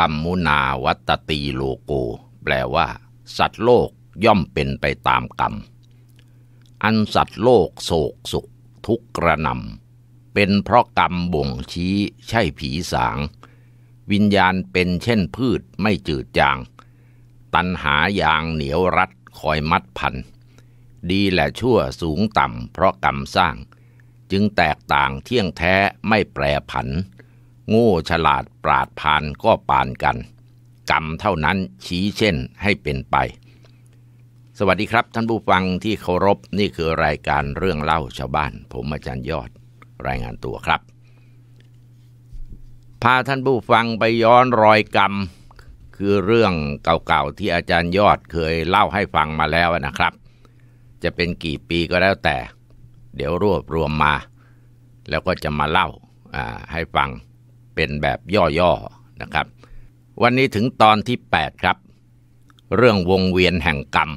กมมุนาวัตตีโลโก แปลว่า สัตว์โลกย่อมเป็นไปตามกรรม อันสัตว์โลกโศกสุขทุกกระนำเป็นเพราะกรรมบ่งชี้ใช่ผีสาง วิญญาณเป็นเช่นพืชไม่จืดจาง ตันหายางเหนียวรัดคอยมัดพัน ดีและชั่วสูงต่ำเพราะกรรมสร้าง จึงแตกต่างเที่ยงแท้ไม่แปรผันโง่ฉลาดปราดพานก็ปานกัน กรรมเท่านั้นชี้เช่นให้เป็นไป สวัสดีครับ ท่านผู้ฟังที่เคารพนี่คือรายการเรื่องเล่าชาวบ้าน ผมอาจารย์ยอดรายงานตัวครับ พาท่านผู้ฟังไปย้อนรอยกรรม คือเรื่องเก่าๆที่อาจารย์ยอดเคยเล่าให้ฟังมาแล้วนะครับ จะเป็นกี่ปีก็แล้วแต่ เดี๋ยวรวบรวมมา แล้วก็จะมาเล่าให้ฟังเป็นแบบย่อๆนะครับ วันนี้ถึงตอนที่8ครับ เรื่องวงเวียนแห่งกรรม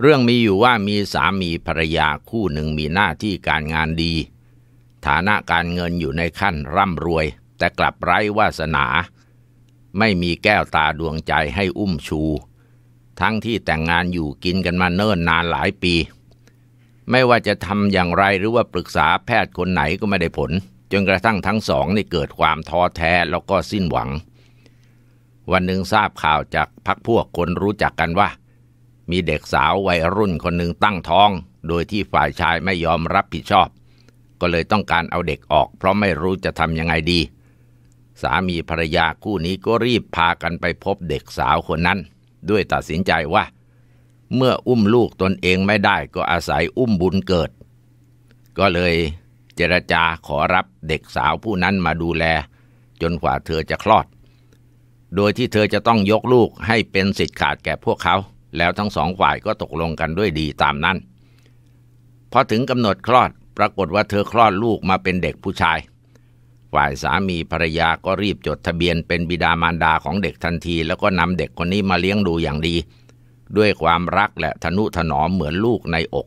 เรื่องมีอยู่ว่ามีสามีภรรยาคู่หนึ่งมีหน้าที่การงานดี ฐานะการเงินอยู่ในขั้นร่ำรวยแต่กลับไร้วาสนา ไม่มีแก้วตาดวงใจให้อุ้มชู ทั้งที่แต่งงานอยู่กินกันมาเนิ่นนานหลายปี ไม่ว่าจะทำอย่างไรหรือว่าปรึกษาแพทย์คนไหนก็ไม่ได้ผลจนกระทั่งทั้งสองนี่เกิดความท้อแท้แล้วก็สิ้นหวัง วันหนึ่งทราบข่าวจากพักพวกคนรู้จักกันว่า มีเด็กสาววัยรุ่นคนหนึ่งตั้งท้อง โดยที่ฝ่ายชายไม่ยอมรับผิดชอบ ก็เลยต้องการเอาเด็กออก เพราะไม่รู้จะทำยังไงดี สามีภรรยาคู่นี้ก็รีบพากันไปพบเด็กสาวคนนั้น ด้วยตัดสินใจว่า เมื่ออุ้มลูกตนเองไม่ได้ก็อาศัยอุ้มบุญเกิด ก็เลยเจรจาขอรับเด็กสาวผู้นั้นมาดูแล จนกว่าเธอจะคลอด โดยที่เธอจะต้องยกลูกให้เป็นสิทธิ์ขาดแก่พวกเขา แล้วทั้งสองฝ่ายก็ตกลงกันด้วยดีตามนั้น พอถึงกำหนดคลอด ปรากฏว่าเธอคลอดลูกมาเป็นเด็กผู้ชาย ฝ่ายสามีภรรยาก็รีบจดทะเบียนเป็นบิดามารดาของเด็กทันที แล้วก็นำเด็กคนนี้มาเลี้ยงดูอย่างดี ด้วยความรักและทนุถนอมเหมือนลูกในอก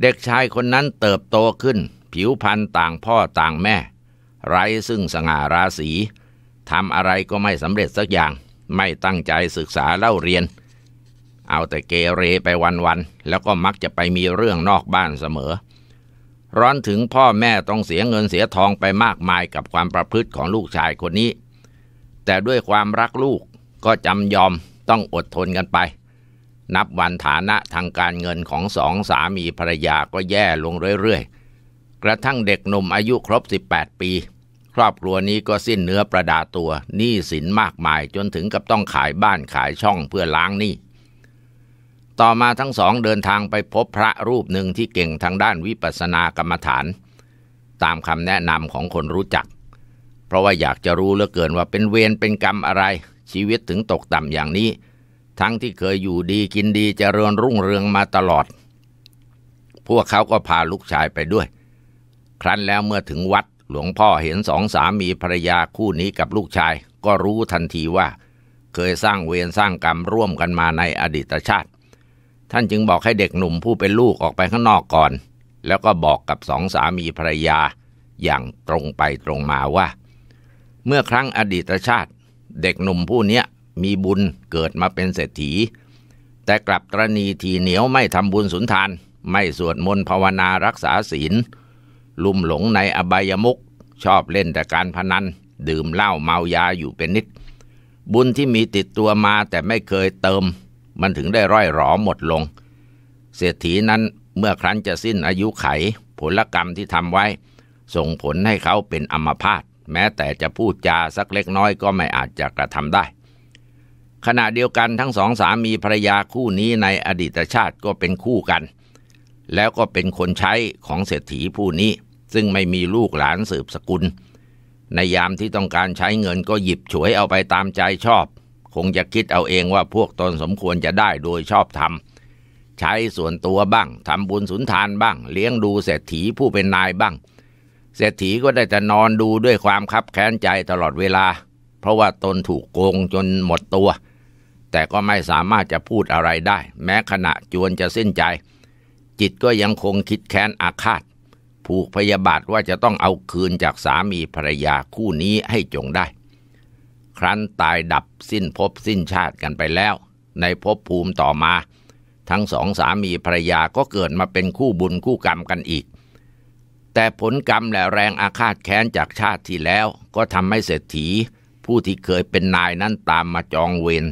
เด็กชายคนนั้นเติบโตขึ้นผิวพันธ์ต่างพ่อต่างแม่ ไร้ซึ่งสง่าราศีทำอะไรก็ไม่สำเร็จสักอย่างไม่ตั้งใจศึกษาเล่าเรียน เอาแต่เกเรไปวัน ๆ แล้วก็มักจะไปมีเรื่องนอกบ้านเสมอ ร้อนถึงพ่อแม่ต้องเสียเงินเสียทองไปมากมายกับความประพฤติของลูกชายคนนี้ แต่ด้วยความรักลูกก็จำยอมต้องอดทนกันไป นับวันฐานะทางการเงินของสองสามีภรรยาก็แย่ลงเรื่อยๆกระทั่งเด็กหนุ่มอายุครบ 18 ปี ครอบครัวนี้ก็สิ้นเนื้อประดาตัวหนี้สินมากมายจนถึงกับต้องขายบ้านขายช่องเพื่อล้างหนี้ต่อมาทั้งสองเดินทางไปพบพระรูปหนึ่งที่เก่งทางด้านวิปัสสนากรรมฐาน ตามคำแนะนำของคนรู้จัก เพราะว่าอยากจะรู้เหลือเกินว่าเป็นเวรเป็นกรรมอะไร ชีวิตถึงตกต่ำอย่างนี้ ทั้งที่เคยอยู่ดีกินดีจเจริญรุ่งเรืองมาตลอด พวกเขาก็พาลูกชายไปด้วยครั้นแล้วเมื่อถึงวัดหลวงพ่อเห็นสองสามีภรรยาคู่นี้กับลูกชายก็รู้ทันทีว่า เคยสร้างเวรสร้างกรรมร่วมกันมาในอดีตชาติ ท่านจึงบอกให้เด็กหนุ่มผู้เป็นลูกออกไปข้างนอกก่อน แล้วก็บอกกับสองสามีภรรยาอย่างตรงไปตรงมาว่า เมื่อครั้งอดีตชาติ เด็กหนุ่มผู้นี้มีบุญเกิดมาเป็นเศรษฐีแต่กลับตรณีทีเหนียวไม่ทำบุญสุนทาน ไม่สวดมนต์ภาวนารักษาศีลลุ่มหลงในอบายมุกชอบเล่นแต่การพนันดื่มเหล้าเมายาอยู่เป็นนิด บุญที่มีติดตัวมาแต่ไม่เคยเติม มันถึงได้ร่อยหรอหมดลง เศรษฐีนั้นเมื่อครั้นจะสิ้นอายุไข ผลกรรมที่ทำไว้ ส่งผลให้เขาเป็นอัมพาตแม้แต่จะพูดจาสักเล็กน้อยก็ไม่อาจจะกระทำได้ ขณะเดียวกันทั้งสองสามีภรรยาคู่นี้ในอดีตชาติก็เป็นคู่กัน แล้วก็เป็นคนใช้ของเศรษฐีผู้นี้ซึ่งไม่มีลูกหลานสืบสกุล ในยามที่ต้องการใช้เงินก็หยิบ ฉวยเอาไปตามใจชอบ คงจะคิดเอาเองว่าพวกตนสมควรจะได้โดยชอบธรรมใช้ส่วนตัวบ้าง ทำบุญสุนทานบ้าง เลี้ยงดูเศรษฐีผู้เป็นนายบ้างเศรษฐีก็ได้แต่นอนดูด้วยความคับแค้นใจตลอดเวลา เพราะว่าตนถูกโกงจนหมดตัว แต่ก็ไม่สามารถจะพูดอะไรได้ แม้ขณะจวนจะสิ้นใจ จิตก็ยังคงคิดแค้นอาฆาตผูกพยาบาทว่าจะต้องเอาคืนจากสามีภรรยาคู่นี้ให้จงได้ ครั้นตายดับสิ้นพบสิ้นชาติกันไปแล้ว ในภพภูมิต่อมา ทั้งสองสามีภรรยาก็เกิดมาเป็นคู่บุญคู่กรรมกันอีก แต่ผลกรรมและแรงอาฆาตแค้นจากชาติที่แล้ว ก็ทำให้เศรษฐี ผู้ที่เคยเป็นนายนั้นตามมาจองเวร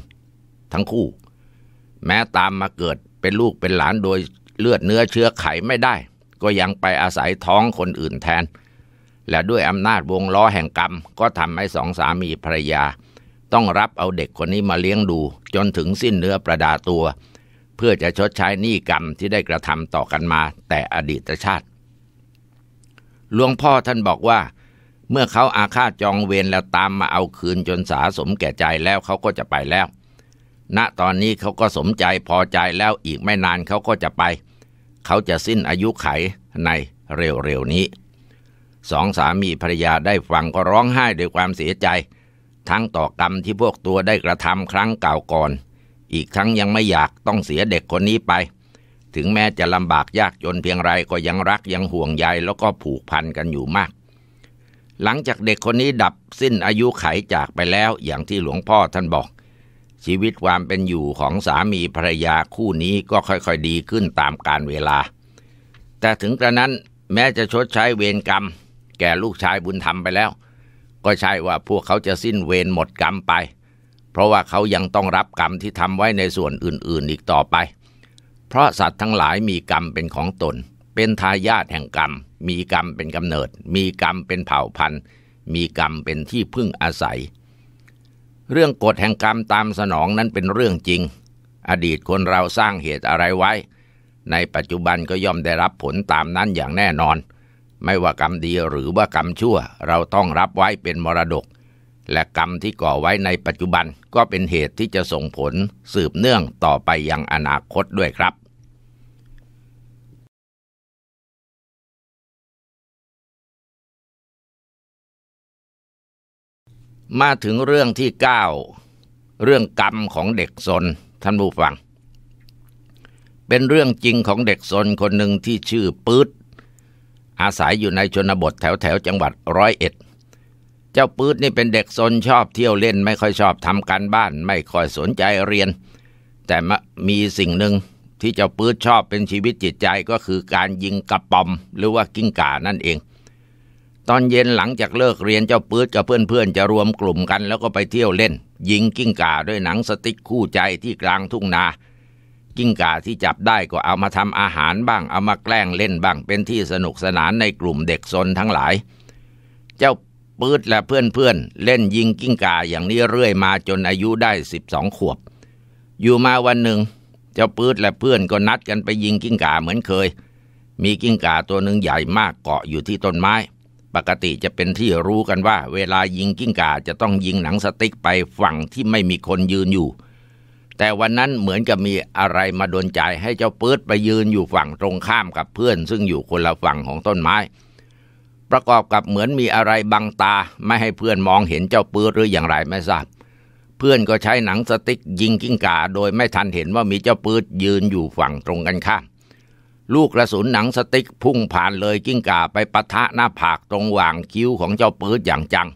ทั้งคู่ แม้ตามมาเกิดเป็นลูกเป็นหลานโดยเลือดเนื้อเชื้อไขไม่ได้ก็ยังไปอาศัยท้องคนอื่นแทน และด้วยอำนาจวงล้อแห่งกรรมก็ทำให้สองสามีภรรยา ต้องรับเอาเด็กคนนี้มาเลี้ยงดู จนถึงสิ้นเนื้อประดาตัว เพื่อจะชดใช้หนี้กรรมที่ได้กระทำต่อกันมา แต่อดีตชาติหลวงพ่อท่านบอกว่า เมื่อเขาอาฆาตจองเวรแล้วตามมาเอาคืนจนสาสมแก่ใจแล้วเขาก็จะไปแล้วณนะตอนนี้เขาก็สมใจพอใจแล้วอีกไม่นานเขาก็จะไปเขาจะสิ้นอายุไขในเร็วๆนี้ สองสามีภรรยาได้ฟังก็ร้องไห้ด้วยความเสียใจ ทั้งต่อกรรมที่พวกตัวได้กระทำครั้งเก่าก่อน อีกทั้งยังไม่อยากต้องเสียเด็กคนนี้ไป ถึงแม้จะลำบากยากจนเพียงไรก็ยังรักยังห่วงใยแล้วก็ผูกพันกันอยู่มาก หลังจากเด็กคนนี้ดับสิ้นอายุไขจากไปแล้วอย่างที่หลวงพ่อท่านบอกชีวิตความเป็นอยู่ของสามีภรรยาคู่นี้ก็ค่อยๆดีขึ้นตามการเวลา แต่ถึงกระนั้นแม้จะชดใช้เวรกรรมแก่ลูกชายบุญธรรมไปแล้ว ก็ใช่ว่าพวกเขาจะสิ้นเวรหมดกรรมไป เพราะว่าเขายังต้องรับกรรมที่ทำไว้ในส่วนอื่นๆอีกต่อไป เพราะสัตว์ทั้งหลายมีกรรมเป็นของตน เป็นทายาทแห่งกรรมมีกรรมเป็นกำเนิด มีกรรมเป็นเผ่าพันธุ์มีกรรมเป็นที่พึ่งอาศัยเรื่องกฎแห่งกรรมตามสนองนั้นเป็นเรื่องจริง อดีตคนเราสร้างเหตุอะไรไว้ในปัจจุบันก็ย่อมได้รับผลตามนั้นอย่างแน่นอน ไม่ว่ากรรมดีหรือว่ากรรมชั่ว เราต้องรับไว้เป็นมรดก และกรรมที่ก่อไว้ในปัจจุบันก็เป็นเหตุที่จะส่งผลสืบเนื่องต่อไปยังอนาคตด้วยครับมาถึงเรื่องที่เก้าเรื่องกรรมของเด็กสนท่านผู้ฟัง เป็นเรื่องจริงของเด็กสนคนหนึ่งที่ชื่อปื๊ดอาศัยอยู่ในชนบทแถวแถวจังหวัดร้อยเอ็ด เจ้าปื๊ดนี่เป็นเด็กสนชอบเที่ยวเล่นไม่ค่อยชอบทำการบ้านไม่ค่อยสนใจเรียน แต่มีสิ่งหนึ่งที่เจ้าปื๊ดชอบเป็นชีวิตจิตใจก็คือการยิงกระป๋อม หรือว่ากิ้งก่านั่นเองตอนเย็นหลังจากเลิกเรียนเจ้าปื๊ดกับเพื่อนๆ จะรวมกลุ่มกันแล้วก็ไปเที่ยวเล่น ยิงกิ้งก่าด้วยหนังสติ๊กคู่ใจที่กลางทุ่งนา กิ้งก่าที่จับได้ก็เอามาทำอาหารบ้างเอามาแกล้งเล่นบ้างเป็นที่สนุกสนานในกลุ่มเด็กซนทั้งหลาย เจ้าปื๊ดและเพื่อนๆเล่นยิงกิ้งก่าอย่างนี้เรื่อยมา จนอายุได้ส2ิบองขวบ อยู่มาวันหนึ่ง เจ้าปื๊ดและเพื่อนก็นัดกันไปยิงกิ้งก่าเหมือนเคย มีกิ้งก่าตัวหนึ่งใหญ่มากเกาะอยู่ที่ต้นไม้ปกติจะเป็นที่รู้กันว่าเวลายิงกิ้งก่าจะต้องยิงหนังสติ๊กไปฝั่งที่ไม่มีคนยืนอยู่ แต่วันนั้นเหมือนกับมีอะไรมาโดนใจให้เจ้าปื๊ดไปยืนอยู่ฝั่งตรงข้ามกับเพื่อน ซึ่งอยู่คนละฝั่งของต้นไม้ ประกอบกับเหมือนมีอะไรบังตาไม่ให้เพื่อนมองเห็นเจ้าปื๊ดหรืออย่างไรไม่ทราบ เพื่อนก็ใช้หนังสติ๊กยิงกิ้งก่าโดยไม่ทันเห็นว่ามีเจ้าปื๊ดยืนอยู่ฝั่งตรงกันข้ามลูกกระสุนหนังสติ๊กพุ่งผ่านเลยกิ้งก่าไปปะทะหน้าผากตรงหว่างคิ้วของเจ้าปื๊ดอย่างจัง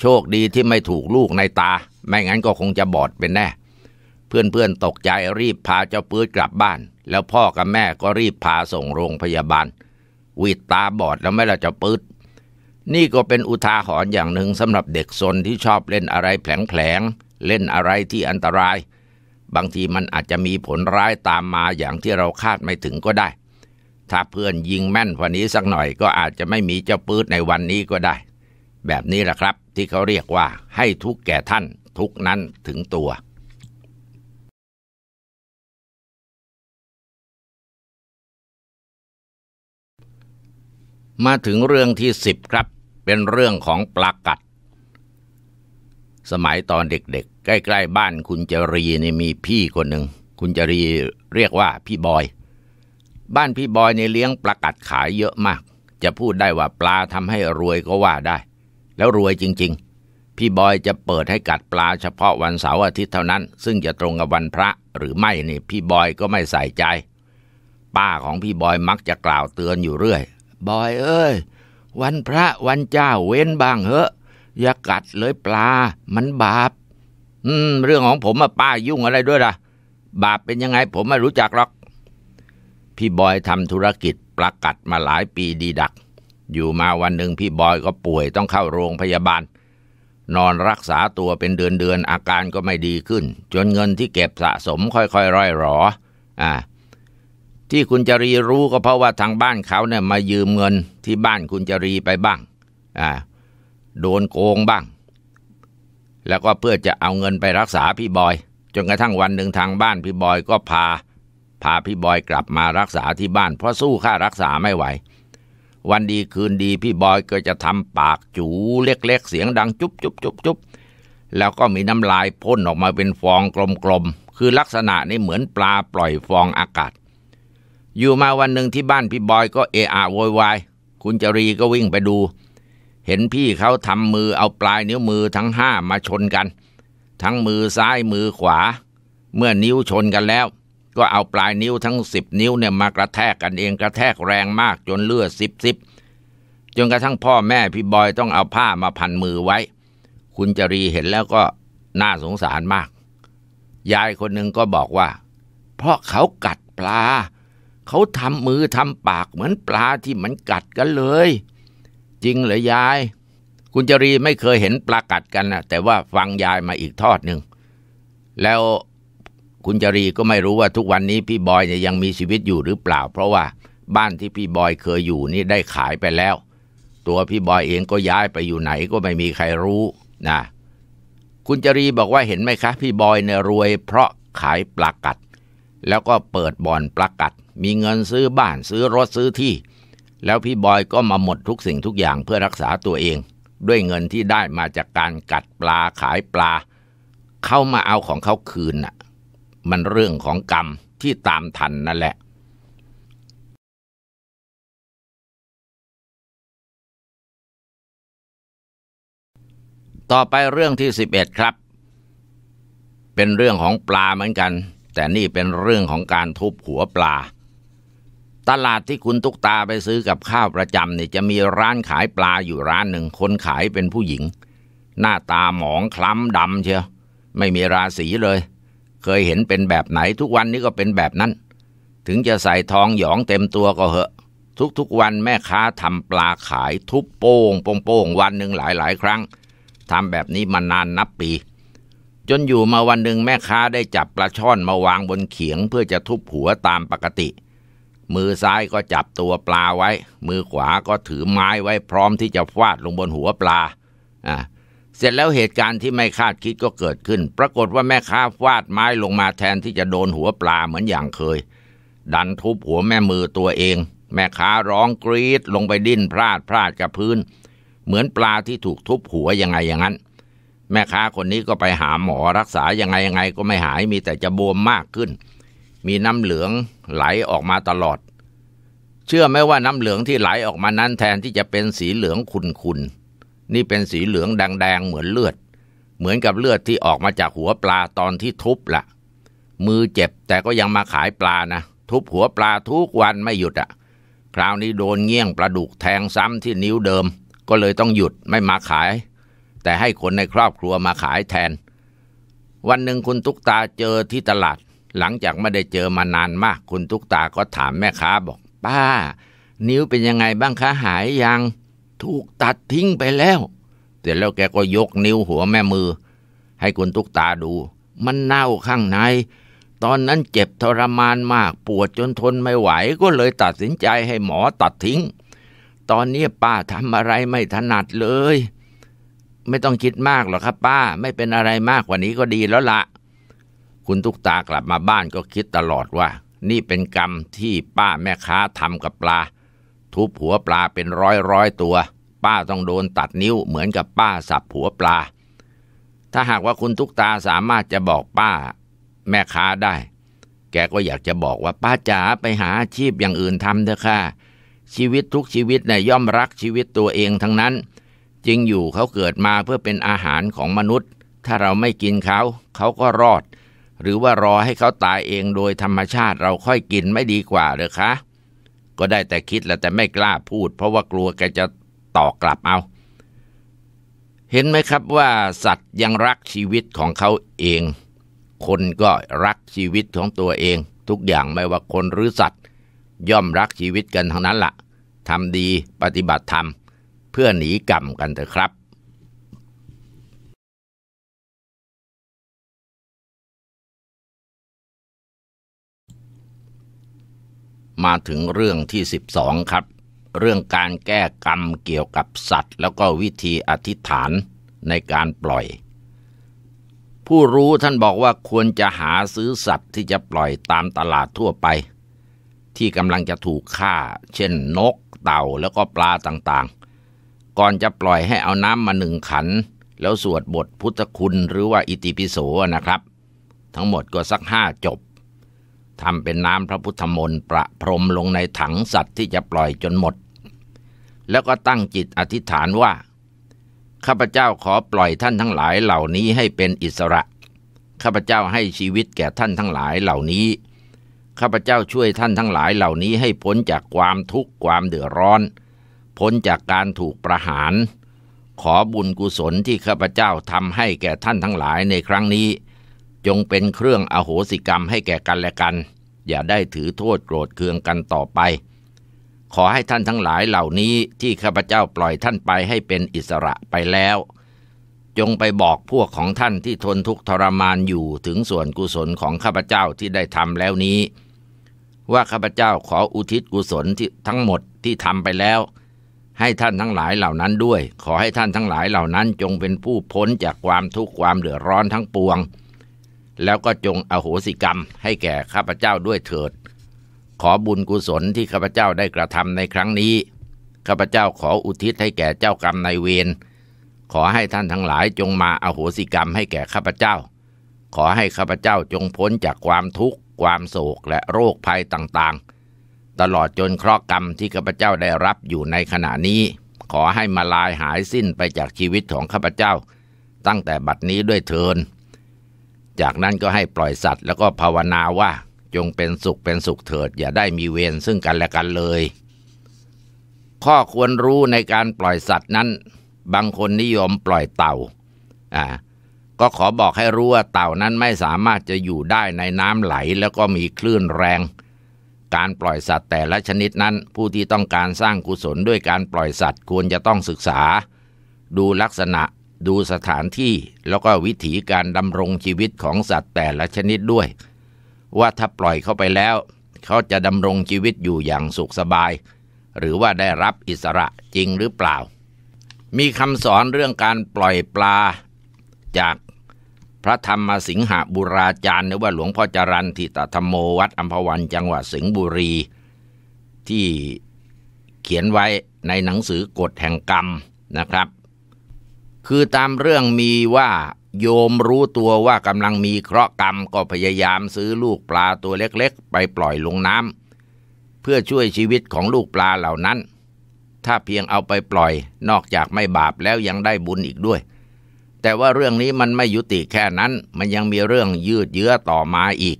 โชคดีที่ไม่ถูกลูกในตาไม่งั้นก็คงจะบอดเป็นแน่เพื่อนๆตกใจรีบพาเจ้าปื๊ดกลับบ้าน แล้วพ่อกับแม่ก็รีบพาส่งโรงพยาบาล วิดตาบอดแล้วไม่ละเจ้าปื๊ดนี่ก็เป็นอุทาหรณ์อย่างหนึ่งสำหรับเด็กซนที่ชอบเล่นอะไรแผลงๆเล่นอะไรที่อันตรายบางทีมันอาจจะมีผลร้ายตามมาอย่างที่เราคาดไม่ถึงก็ได้ ถ้าเพื่อนยิงแม่นวันนี้สักหน่อยก็อาจจะไม่มีเจ้าปืดในวันนี้ก็ได้ แบบนี้แหละครับที่เขาเรียกว่าให้ทุกแก่ท่านทุกนั้นถึงตัว มาถึงเรื่องที่สิบครับ เป็นเรื่องของปลากัดสมัยตอนเด็กใกล้ๆบ้านคุณจรีนี่มีพี่คนหนึ่ง คุณจรีเรียกว่าพี่บอย บ้านพี่บอยในเลี้ยงปลากัดขายเยอะมาก จะพูดได้ว่าปลาทำให้รวยก็ว่าได้ แล้วรวยจริง ๆ พี่บอยจะเปิดให้กัดปลาเฉพาะวันเสาร์อาทิตย์เท่านั้น ซึ่งจะตรงกับวันพระ หรือไม่นี่พี่บอยก็ไม่ใส่ใจ ป้าของพี่บอยมักจะกล่าวเตือนอยู่เรื่อยบอยเอ้ยวันพระวันเจ้าเว้นบ้างเหอะ อย่ากัดเลยปลา มันบาปอืมเรื่องของผมอะป้ายุ่งอะไรด้วยล่ะบาปเป็นยังไงผมไม่รู้จัก หรอก พี่บอยทำธุรกิจประกัดมาหลายปีดีดัก อยู่มาวันหนึ่งพี่บอยก็ป่วยต้องเข้าโรงพยาบาล นอนรักษาตัวเป็นเดือนเดือนอาการก็ไม่ดีขึ้น จนเงินที่เก็บสะสมค่อยๆร่อยหรออ่าที่คุณจรีรู้ก็เพราะว่าทางบ้านเขาเนี่ยมายืมเงินที่บ้านคุณจรีไปบ้างอ่าโดนโกงบ้างแล้วก็เพื่อจะเอาเงินไปรักษาพี่บอยจนกระทั่งวันหนึ่งทางบ้านพี่บอยก็พา พาพี่บอยกลับมารักษาที่บ้าน เพราะสู้ค่ารักษาไม่ไหว วันดีคืนดีพี่บอยก็จะทำปากจูเล็กๆ เสียงดังจุ๊บจุ๊บจุ๊บจุ๊บแล้วก็มีน้ำลายพ่นออกมาเป็นฟองกลมๆคือลักษณะนี่เหมือนปลาปล่อยฟองอากาศ อยู่มาวันหนึ่งที่บ้านพี่บอยก็เออะโวยวายคุณจรีก็วิ่งไปดูเห็นพี่เขาทำมือเอาปลายนิ้วมือทั้งห้ามาชนกัน ทั้งมือซ้ายมือขวา เมื่อนิ้วชนกันแล้ว ก็เอาปลายนิ้วทั้งสิบนิ้วเนี่ยมากระแทกกันเองกระแทกแรงมากจนเลือดซิบซิบจนกระทั่งพ่อแม่พี่บอยต้องเอาผ้ามาพันมือไว้ คุณจรีเห็นแล้วก็น่าสงสารมาก ยายคนหนึ่งก็บอกว่าเพราะเขากัดปลา เขาทำมือทำปากเหมือนปลาที่มันกัดกันเลยริงเหรอยายคุณจรีไม่เคยเห็นปลากัดกันนะแต่ว่าฟังยายมาอีกทอดหนึ่งแล้วคุณจรีก็ไม่รู้ว่าทุกวันนี้พี่บอยยยังมีชีวิตอยู่หรือเปล่า เพราะว่าบ้านที่พี่บอยเคยอยู่นี่ได้ขายไปแล้ว ตัวพี่บอยเองก็ย้ายไปอยู่ไหนก็ไม่มีใครรู้นะคุณจรีบอกว่าเห็นไหมคะ พี่บอยเนี่ยรวยเพราะขายปลากัด แล้วก็เปิดบ่อนปลากัด มีเงินซื้อบ้านซื้อรถซื้อที่แล้วพี่บอยก็มาหมดทุกสิ่งทุกอย่างเพื่อรักษาตัวเอง ด้วยเงินที่ได้มาจากการกัดปลาขายปลา เข้ามาเอาของเขาคืนน่ะ มันเรื่องของกรรมที่ตามทันนั่นแหละ ต่อไปเรื่องที่สิบเอ็ดครับ เป็นเรื่องของปลาเหมือนกัน แต่นี่เป็นเรื่องของการทุบหัวปลาตลาดที่คุณตุกตาไปซื้อกับข้าวประจำเนี่ยจะมีร้านขายปลาอยู่ร้านหนึ่งคนขายเป็นผู้หญิง หน้าตาหมองคล้ำดำเชียวไม่มีราศีเลย เคยเห็นเป็นแบบไหนทุกวันนี้ก็เป็นแบบนั้น ถึงจะใส่ทองหยองเต็มตัวก็เหอะ ทุกๆวันแม่ค้าทำปลาขายทุบโป้งโป้งโปงวันหนึ่งหลายๆครั้งทำแบบนี้มานานนับปี จนอยู่มาวันหนึ่งแม่ค้าได้จับปลาช่อนมาวางบนเขียงเพื่อจะทุบหัวตามปกติเมือซ้ายก็จับตัวปลาไว้ มือขวาก็ถือไม้ไว้พร้อมที่จะฟาดลงบนหัวปลาอ่ะเสร็จแล้วเหตุการณ์ที่ไม่คาดคิดก็เกิดขึ้น ปรากฏว่าแม่ค้าฟาดไม้ลงมาแทนที่จะโดนหัวปลาเหมือนอย่างเคย ดันทุบหัวแม่มือตัวเอง แม่ค้าร้องกรีดลงไปดิ้นพลาดพลาดกับพื้น เหมือนปลาที่ถูกทุบหัวยังไงอย่างนั้น แม่ค้าคนนี้ก็ไปหาหมอรักษายังไงยังไงก็ไม่หายมีแต่จะบวมมากขึ้นมีน้ำเหลืองไหลออกมาตลอด เชื่อไหมว่าน้ำเหลืองที่ไหลออกมานั้นแทนที่จะเป็นสีเหลืองขุ่นๆนี่เป็นสีเหลืองแดงๆเหมือนเลือด เหมือนกับเลือดที่ออกมาจากหัวปลาตอนที่ทุบละ่ะ มือเจ็บแต่ก็ยังมาขายปลานะ ทุบหัวปลาทุกวันไม่หยุดอะ่ะ คราวนี้โดนเงี้ยงปลาดุกแทงซ้ำที่นิ้วเดิม ก็เลยต้องหยุดไม่มาขาย แต่ให้คนในครอบครัวมาขายแทน วันหนึ่งคุณตุ๊กตาเจอที่ตลาดหลังจากไม่ได้เจอมานานมาก คุณทุกตาก็ถามแม่ค้าบอกป้า นิ้วเป็นยังไงบ้างคะหายยัง ถูกตัดทิ้งไปแล้วเสร็จแล้วแกก็ยกนิ้วหัวแม่มือ ให้คุณทุกตาดู มันเน่าข้างใน ตอนนั้นเจ็บทรมานมาก ปวดจนทนไม่ไหว ก็เลยตัดสินใจให้หมอตัดทิ้ง ตอนนี้ป้าทำอะไรไม่ถนัดเลย ไม่ต้องคิดมากหรอกครับ ป้าไม่เป็นอะไรมากกว่านี้ก็ดีแล้วละ่ะคุณตุ๊กตากลับมาบ้านก็คิดตลอดว่านี่เป็นกรรมที่ป้าแม่ค้าทำกับปลา ทุบหัวปลาเป็นร้อยร้อยตัว ป้าต้องโดนตัดนิ้วเหมือนกับป้าสับหัวปลา ถ้าหากว่าคุณตุ๊กตาสามารถจะบอกป้าแม่ค้าได้ แกก็อยากจะบอกว่าป้าจ๋าไปหาอาชีพอย่างอื่นทำเถอะค่ะ ชีวิตทุกชีวิตเนะ่ยย่อมรักชีวิตตัวเองทั้งนั้นจริงอยู่เขาเกิดมาเพื่อเป็นอาหารของมนุษย์ ถ้าเราไม่กินเขาเขาก็รอดหรือว่ารอให้เขาตายเองโดยธรรมชาติเราค่อยกินไม่ดีกว่าหรือคะ ก็ได้แต่คิดแหละแต่ไม่กล้าพูด เพราะว่ากลัวแกจะต่อกลับเอา เห็นไหมครับว่า สัตว์ยังรักชีวิตของเขาเอง คนก็รักชีวิตของตัวเอง ทุกอย่างไม่ว่าคนหรือสัตว์ ย่อมรักชีวิตกันทั้งนั้นละ่ะทำดีปฏิบัติธรรมเพื่อหนีกรรมกันเถอะครับมาถึงเรื่องที่ 12 ครับ เรื่องการแก้กรรมเกี่ยวกับสัตว์ แล้วก็วิธีอธิษฐานในการปล่อย ผู้รู้ท่านบอกว่าควรจะหาซื้อสัตว์ที่จะปล่อยตามตลาดทั่วไป ที่กำลังจะถูกฆ่า เช่นนกเต่าแล้วก็ปลาต่างๆ ก่อนจะปล่อยให้เอาน้ำมาหนึ่งขัน แล้วสวดบทพุทธคุณหรือว่าอิติปิโสนะครับ ทั้งหมดก็สักห้าจบทำเป็นน้ำพระพุทธมนต์ประพรมลงในถังสัตว์ที่จะปล่อยจนหมด แล้วก็ตั้งจิตอธิษฐานว่าข้าพเจ้าขอปล่อยท่านทั้งหลายเหล่านี้ให้เป็นอิสระข้าพเจ้าให้ชีวิตแก่ท่านทั้งหลายเหล่านี้ข้าพเจ้าช่วยท่านทั้งหลายเหล่านี้ให้พ้นจากความทุกข์ความเดือดร้อนพ้นจากการถูกประหาร ขอบุญกุศลที่ข้าพเจ้าทำให้แก่ท่านทั้งหลายในครั้งนี้จงเป็นเครื่องอโหสิกรรมให้แก่กันและกัน อย่าได้ถือโทษโกรธเคืองกันต่อไป ขอให้ท่านทั้งหลายเหล่านี้ ที่ข้าพเจ้าปล่อยท่านไปให้เป็นอิสระไปแล้ว จงไปบอกพวกของท่านที่ทนทุกข์ทรมานอยู่ถึงส่วนกุศลของข้าพเจ้าที่ได้ทำแล้วนี้ ว่าข้าพเจ้าขออุทิศกุศลที่ทั้งหมดที่ทำไปแล้ว ให้ท่านทั้งหลายเหล่านั้นด้วย ขอให้ท่านทั้งหลายเหล่านั้น จงเป็นผู้พ้นจากความทุกข์ความเดือดร้อนทั้งปวงแล้วก็จงอโหสิกรรมให้แก่ข้าพเจ้าด้วยเถิด ขอบุญกุศลที่ข้าพเจ้าได้กระทำในครั้งนี้ ข้าพเจ้าขออุทิศให้แก่เจ้ากรรมนายเวร ขอให้ท่านทั้งหลายจงมาอโหสิกรรมให้แก่ข้าพเจ้า ขอให้ข้าพเจ้าจงพ้นจากความทุกข์ ความโศกและโรคภัยต่างๆ ตลอดจนเคราะห์กรรมที่ข้าพเจ้าได้รับอยู่ในขณะนี้ ขอให้มาลายหายสิ้นไปจากชีวิตของข้าพเจ้า ตั้งแต่บัดนี้ด้วยเถินจากนั้นก็ให้ปล่อยสัตว์แล้วก็ภาวนาว่าจงเป็นสุขเป็นสุขเถิด อย่าได้มีเวรซึ่งกันและกันเลย ข้อควรรู้ในการปล่อยสัตว์นั้น บางคนนิยมปล่อยเต่าอ่าก็ขอบอกให้รู้ว่าเต่านั้นไม่สามารถจะอยู่ได้ในน้ำไหลแล้วก็มีคลื่นแรง การปล่อยสัตว์แต่ละชนิดนั้นผู้ที่ต้องการสร้างกุศลด้วยการปล่อยสัตว์ควรจะต้องศึกษาดูลักษณะดูสถานที่แล้วก็วิถีการดำรงชีวิตของสัตว์แต่ละชนิดด้วย ว่าถ้าปล่อยเข้าไปแล้ว เขาจะดำรงชีวิตอยู่อย่างสุขสบาย หรือว่าได้รับอิสระจริงหรือเปล่า มีคำสอนเรื่องการปล่อยปลา จากพระธรรมสิงหบุราจารย์ หรือว่าหลวงพ่อจรันทิตธรรมโมวัดอัมพวันจังหวัดสิงห์บุรี ที่เขียนไว้ในหนังสือกฎแห่งกรรมนะครับคือตามเรื่องมีว่าโยมรู้ตัวว่ากำลังมีเคราะห์กรรมก็พยายามซื้อลูกปลาตัวเล็กๆไปปล่อยลงน้ำเพื่อช่วยชีวิตของลูกปลาเหล่านั้น ถ้าเพียงเอาไปปล่อย นอกจากไม่บาปแล้วยังได้บุญอีกด้วย แต่ว่าเรื่องนี้มันไม่ยุติแค่นั้นมันยังมีเรื่องยืดเยื้อต่อมาอีก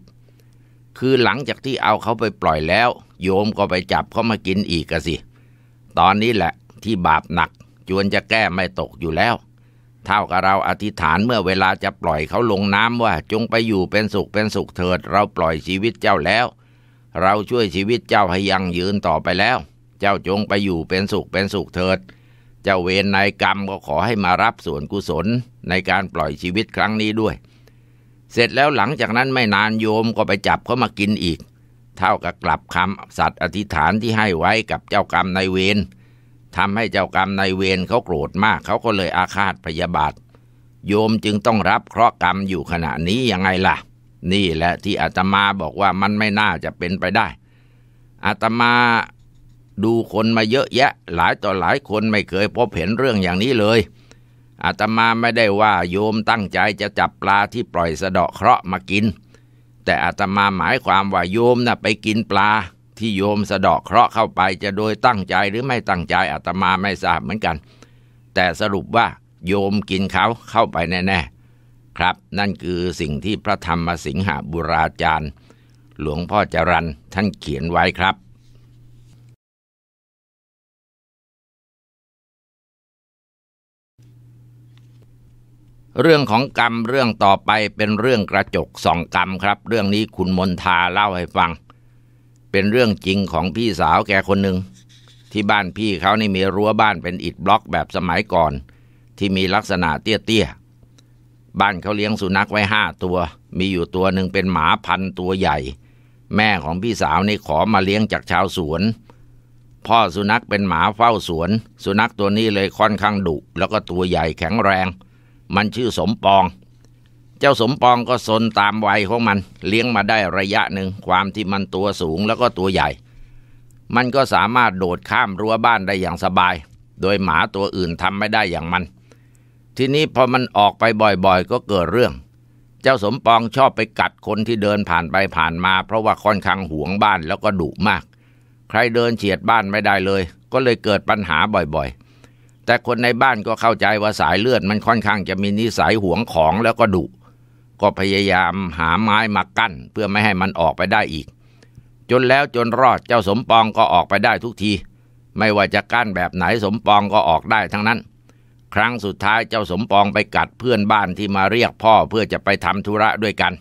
คือหลังจากที่เอาเขาไปปล่อยแล้วโยมก็ไปจับเขามากินอีกกสิ ตอนนี้แหละที่บาปหนักจวนจะแก้ไม่ตกอยู่แล้วเท่ากับเราอธิษฐานเมื่อเวลาจะปล่อยเขาลงน้ำว่าจงไปอยู่เป็นสุขเป็นสุขเถิด เราปล่อยชีวิตเจ้าแล้ว เราช่วยชีวิตเจ้าให้ยังยืนต่อไปแล้ว เจ้าจงไปอยู่เป็นสุขเป็นสุขเถิด เจ้าเวรนายกรรมก็ขอให้มารับส่วนกุศลในการปล่อยชีวิตครั้งนี้ด้วย เสร็จแล้วหลังจากนั้นไม่นานโยมก็ไปจับเขามากินอีก เท่ากับกลับคำสัตย์อธิษฐานที่ให้ไว้กับเจ้ากรรมนายเวรทำให้เจ้ากรรมนายเวรเขาโกรธมาก เขาก็เลยอาฆาตพยาบาท โยมจึงต้องรับเคราะห์กรรมอยู่ขณะนี้ยังไงล่ะ นี่แหละที่อาตมาบอกว่ามันไม่น่าจะเป็นไปได้ อาตมาดูคนมาเยอะแยะ หลายต่อหลายคนไม่เคยพบเห็นเรื่องอย่างนี้เลย อาตมาไม่ได้ว่าโยมตั้งใจจะจับปลาที่ปล่อยสะเดาะเคราะห์มากิน แต่อาตมาหมายความว่าโยมนะ่ะไปกินปลาที่โยมสะดอกเคราะห์เข้าไปจะโดยตั้งใจหรือไม่ตั้งใจอาตมาไม่ทราบเหมือนกัน แต่สรุปว่าโยมกินเขาเข้าไปแน่ ๆ ครับนั่นคือสิ่งที่พระธรรมสิงหาบุราจารย์ หลวงพ่อจรันท่านเขียนไว้ครับ เรื่องของกรรมเรื่องต่อไปเป็นเรื่องกระจกสองกรรมครับ เรื่องนี้คุณมนทาเล่าให้ฟังเป็นเรื่องจริงของพี่สาวแกคนหนึ่งที่บ้านพี่เขานี่มีรั้วบ้านเป็นอิฐบล็อกแบบสมัยก่อน ที่มีลักษณะเตี้ยๆบ้านเขาเลี้ยงสุนัขไว้ห้าตัว มีอยู่ตัวหนึ่งเป็นหมาพันตัวใหญ่ แม่ของพี่สาวนี่ขอมาเลี้ยงจากชาวสวน พ่อสุนัขเป็นหมาเฝ้าสวน สุนัขตัวนี้เลยค่อนข้างดุ แล้วก็ตัวใหญ่แข็งแรง มันชื่อสมปองเจ้าสมปองก็สนตามวัยของมันเลี้ยงมาได้ระยะหนึ่งความที่มันตัวสูงแล้วก็ตัวใหญ่ มันก็สามารถโดดข้ามรั้วบ้านได้อย่างสบาย โดยหมาตัวอื่นทำไม่ได้อย่างมัน ทีนี้พอมันออกไปบ่อยๆ ก็เกิดเรื่อง เจ้าสมปองชอบไปกัดคนที่เดินผ่านไปผ่านมาเพราะว่าค่อนข้างห่วงบ้านแล้วก็ดุมาก ใครเดินเฉียดบ้านไม่ได้เลย ก็เลยเกิดปัญหาบ่อยๆ แต่คนในบ้านก็เข้าใจว่าสายเลือดมันค่อนข้างจะมีนิสัยห่วงของแล้วก็ดุก็พยายามหาไม้มากั้นเพื่อไม่ให้มันออกไปได้อีก จนแล้วจนรอด เจ้าสมปองก็ออกไปได้ทุกที ไม่ว่าจะกั้นแบบไหนสมปองก็ออกได้ทั้งนั้น ครั้งสุดท้ายเจ้าสมปองไปกัดเพื่อนบ้านที่มาเรียกพ่อเพื่อจะไปทำธุระด้วยกัน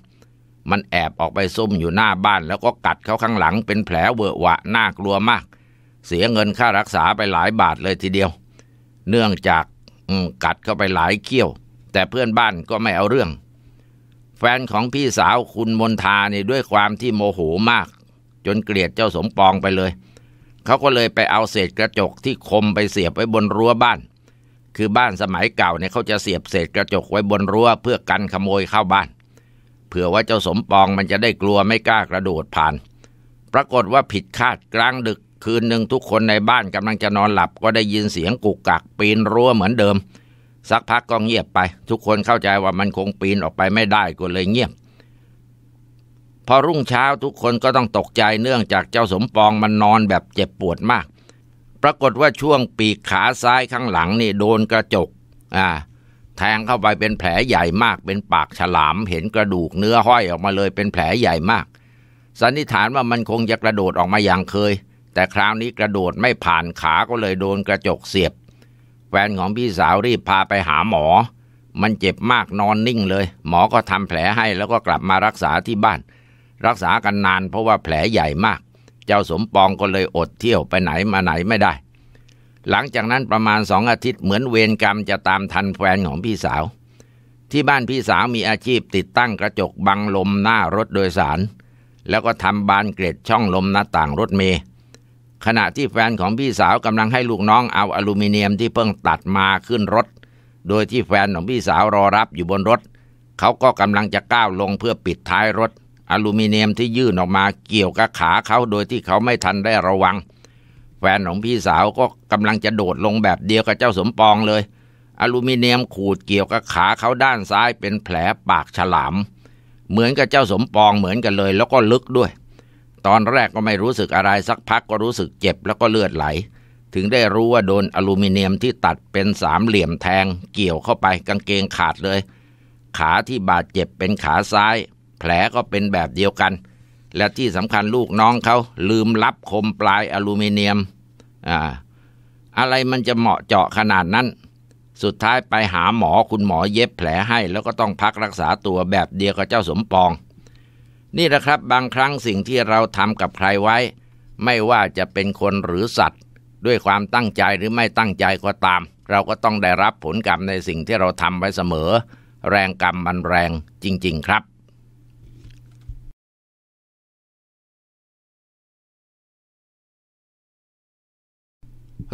มันแอบออกไปซุ่มอยู่หน้าบ้านแล้วก็กัดเขาข้างหลัง เป็นแผลเวอะวะน่ากลัวมาก เสียเงินค่ารักษาไปหลายบาทเลยทีเดียว เนื่องจากกัดเข้าไปหลายเขี้ยว แต่เพื่อนบ้านก็ไม่เอาเรื่องแฟนของพี่สาวคุณมนทานี่ด้วยความที่โมโหมาก จนเกลียดเจ้าสมปองไปเลย เขาก็เลยไปเอาเศษกระจกที่คมไปเสียบไว้บนรั้วบ้าน คือบ้านสมัยเก่าเนี่ยเขาจะเสียบเศษกระจกไว้บนรั้ว เพื่อกันขโมยเข้าบ้านเผื่อว่าเจ้าสมปองมันจะได้กลัวไม่กล้ากระโดดผ่าน ปรากฏว่าผิดคาดกลางดึกคืนหนึ่งทุกคนในบ้านกำลังจะนอนหลับก็ได้ยินเสียงกุกกักปีนรั้วเหมือนเดิมสักพักก็เงียบไป ทุกคนเข้าใจว่ามันคงปีนออกไปไม่ได้ ก็เลยเงียบ พอรุ่งเช้าทุกคนก็ต้องตกใจเนื่องจากเจ้าสมปองมันนอนแบบเจ็บปวดมาก ปรากฏว่าช่วงปีกขาซ้ายข้างหลังนี่โดนกระจกอ่าแทงเข้าไปเป็นแผลใหญ่มากเป็นปากฉลามเห็นกระดูกเนื้อห้อยออกมาเลยเป็นแผลใหญ่มากสันนิษฐานว่ามันคงจะกระโดดออกมาอย่างเคย แต่คราวนี้กระโดดไม่ผ่านขาก็เลยโดนกระจกเสียบแฟนของพี่สาวรีบพาไปหาหมอ มันเจ็บมากนอนนิ่งเลย หมอก็ทำแผลให้แล้วก็กลับมารักษาที่บ้าน รักษากันนาน เพราะว่าแผลใหญ่มาก เจ้าสมปองก็เลยอดเที่ยวไปไหนมาไหนไม่ได้ หลังจากนั้นประมาณสองอาทิตย์เหมือนเวรกรรมจะตามทันแฟนของพี่สาว ที่บ้านพี่สาวมีอาชีพติดตั้งกระจกบังลมหน้ารถโดยสาร แล้วก็ทำบานเกร็ดช่องลมหน้าต่างรถเมล์ขณะที่แฟนของพี่สาวกำลังให้ลูกน้องเอาอลูมิเนียมที่เพิ่งตัดมาขึ้นรถ โดยที่แฟนของพี่สาวรอรับอยู่บนรถ เขาก็กำลังจะก้าวลงเพื่อปิดท้ายรถ อลูมิเนียมที่ยื่นออกมาเกี่ยวกับขาเขา โดยที่เขาไม่ทันได้ระวัง แฟนของพี่สาวก็กำลังจะโดดลงแบบเดียว กับเจ้าสมปองเลย อลูมิเนียมขูดเกี่ยวกับขาเขาด้านซ้ายเป็นแผลปากฉลาม เหมือนกับเจ้าสมปองเหมือนกันเลย แล้วก็ลึกด้วยตอนแรกก็ไม่รู้สึกอะไร สักพักก็รู้สึกเจ็บแล้วก็เลือดไหล ถึงได้รู้ว่าโดนอลูมิเนียมที่ตัดเป็นสามเหลี่ยมแทงเกี่ยวเข้าไปกางเกงขาดเลย ขาที่บาดเจ็บเป็นขาซ้าย แผลก็เป็นแบบเดียวกัน และที่สำคัญลูกน้องเขาลืมรับคมปลายอลูมิเนียมอ่าอะไรมันจะเหมาะเจาะขนาดนั้น สุดท้ายไปหาหมอคุณหมอเย็บแผลให้ แล้วก็ต้องพักรักษาตัวแบบเดียวกับเจ้าสมปองนี่แหละครับบางครั้งสิ่งที่เราทำกับใครไว้ ไม่ว่าจะเป็นคนหรือสัตว์ด้วยความตั้งใจหรือไม่ตั้งใจก็ตาม เราก็ต้องได้รับผลกรรมในสิ่งที่เราทำไว้ เสมอแรงกรรมมันแรงจริง ๆครับ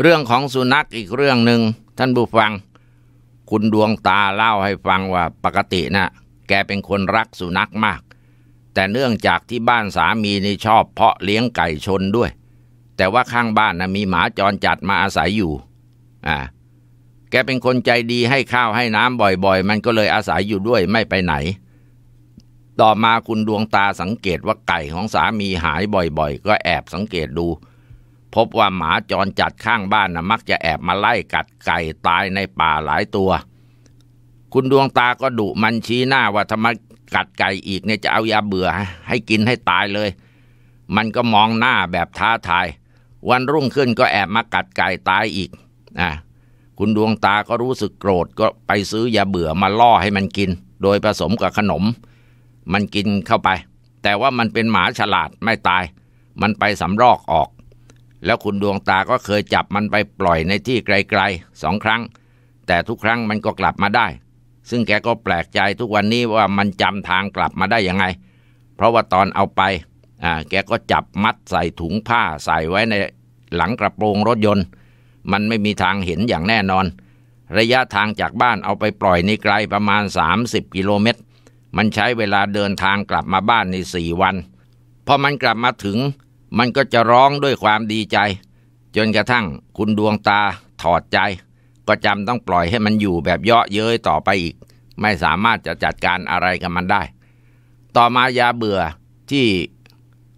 เรื่องของสุนัขอีกเรื่องหนึ่ง ท่านผู้ฟังคุณดวงตาเล่าให้ฟังว่าปกตินะ่ะแกเป็นคนรักสุนัขมากแต่เนื่องจากที่บ้านสามีนี่ชอบเพาะเลี้ยงไก่ชนด้วย แต่ว่าข้างบ้านนะมีหมาจรจัดมาอาศัยอยู่อ่าแกเป็นคนใจดีให้ข้าวให้น้ำบ่อยๆ มันก็เลยอาศัยอยู่ด้วยไม่ไปไหน ต่อมาคุณดวงตาสังเกตว่าไก่ของสามีหายบ่อยๆ ก็แอบสังเกตดู พบว่าหมาจรจัดข้างบ้านนะมักจะแอบมาไล่กัดไก่ตายในป่าหลายตัว คุณดวงตาก็ดุมันชี้หน้าว่าทำไมกัดไก่อีกเนี่ยจะเอายาเบื่อ ให้กินให้ตายเลย มันก็มองหน้าแบบท้าทาย วันรุ่งขึ้นก็แอบมากัดไก่ตายอีกอ่ะคุณดวงตาก็รู้สึกโกรธก็ไปซื้อยาเบื่อมาล่อให้มันกิน โดยผสมกับขนม มันกินเข้าไป แต่ว่ามันเป็นหมาฉลาดไม่ตาย มันไปสำรอกออก แล้วคุณดวงตาก็เคยจับมันไปปล่อยในที่ไกลๆสองครั้ง แต่ทุกครั้งมันก็กลับมาได้ซึ่งแกก็แปลกใจทุกวันนี้ว่ามันจำทางกลับมาได้ยังไง เพราะว่าตอนเอาไปอ่าแกก็จับมัดใส่ถุงผ้าใส่ไว้ใน หลังกระโปรงรถยนต์ มันไม่มีทางเห็นอย่างแน่นอน ระยะทางจากบ้านเอาไปปล่อยในไกลประมาณ 30กิโลเมตร มันใช้เวลาเดินทางกลับมาบ้านในสี่วัน พอมันกลับมาถึง มันก็จะร้องด้วยความดีใจ จนกระทั่งคุณดวงตาถอดใจก็จำต้องปล่อยให้มันอยู่แบบเยาะเย้ยต่อไปอีก ไม่สามารถจะจัดการอะไรกับมันได้ ต่อมายาเบื่อที่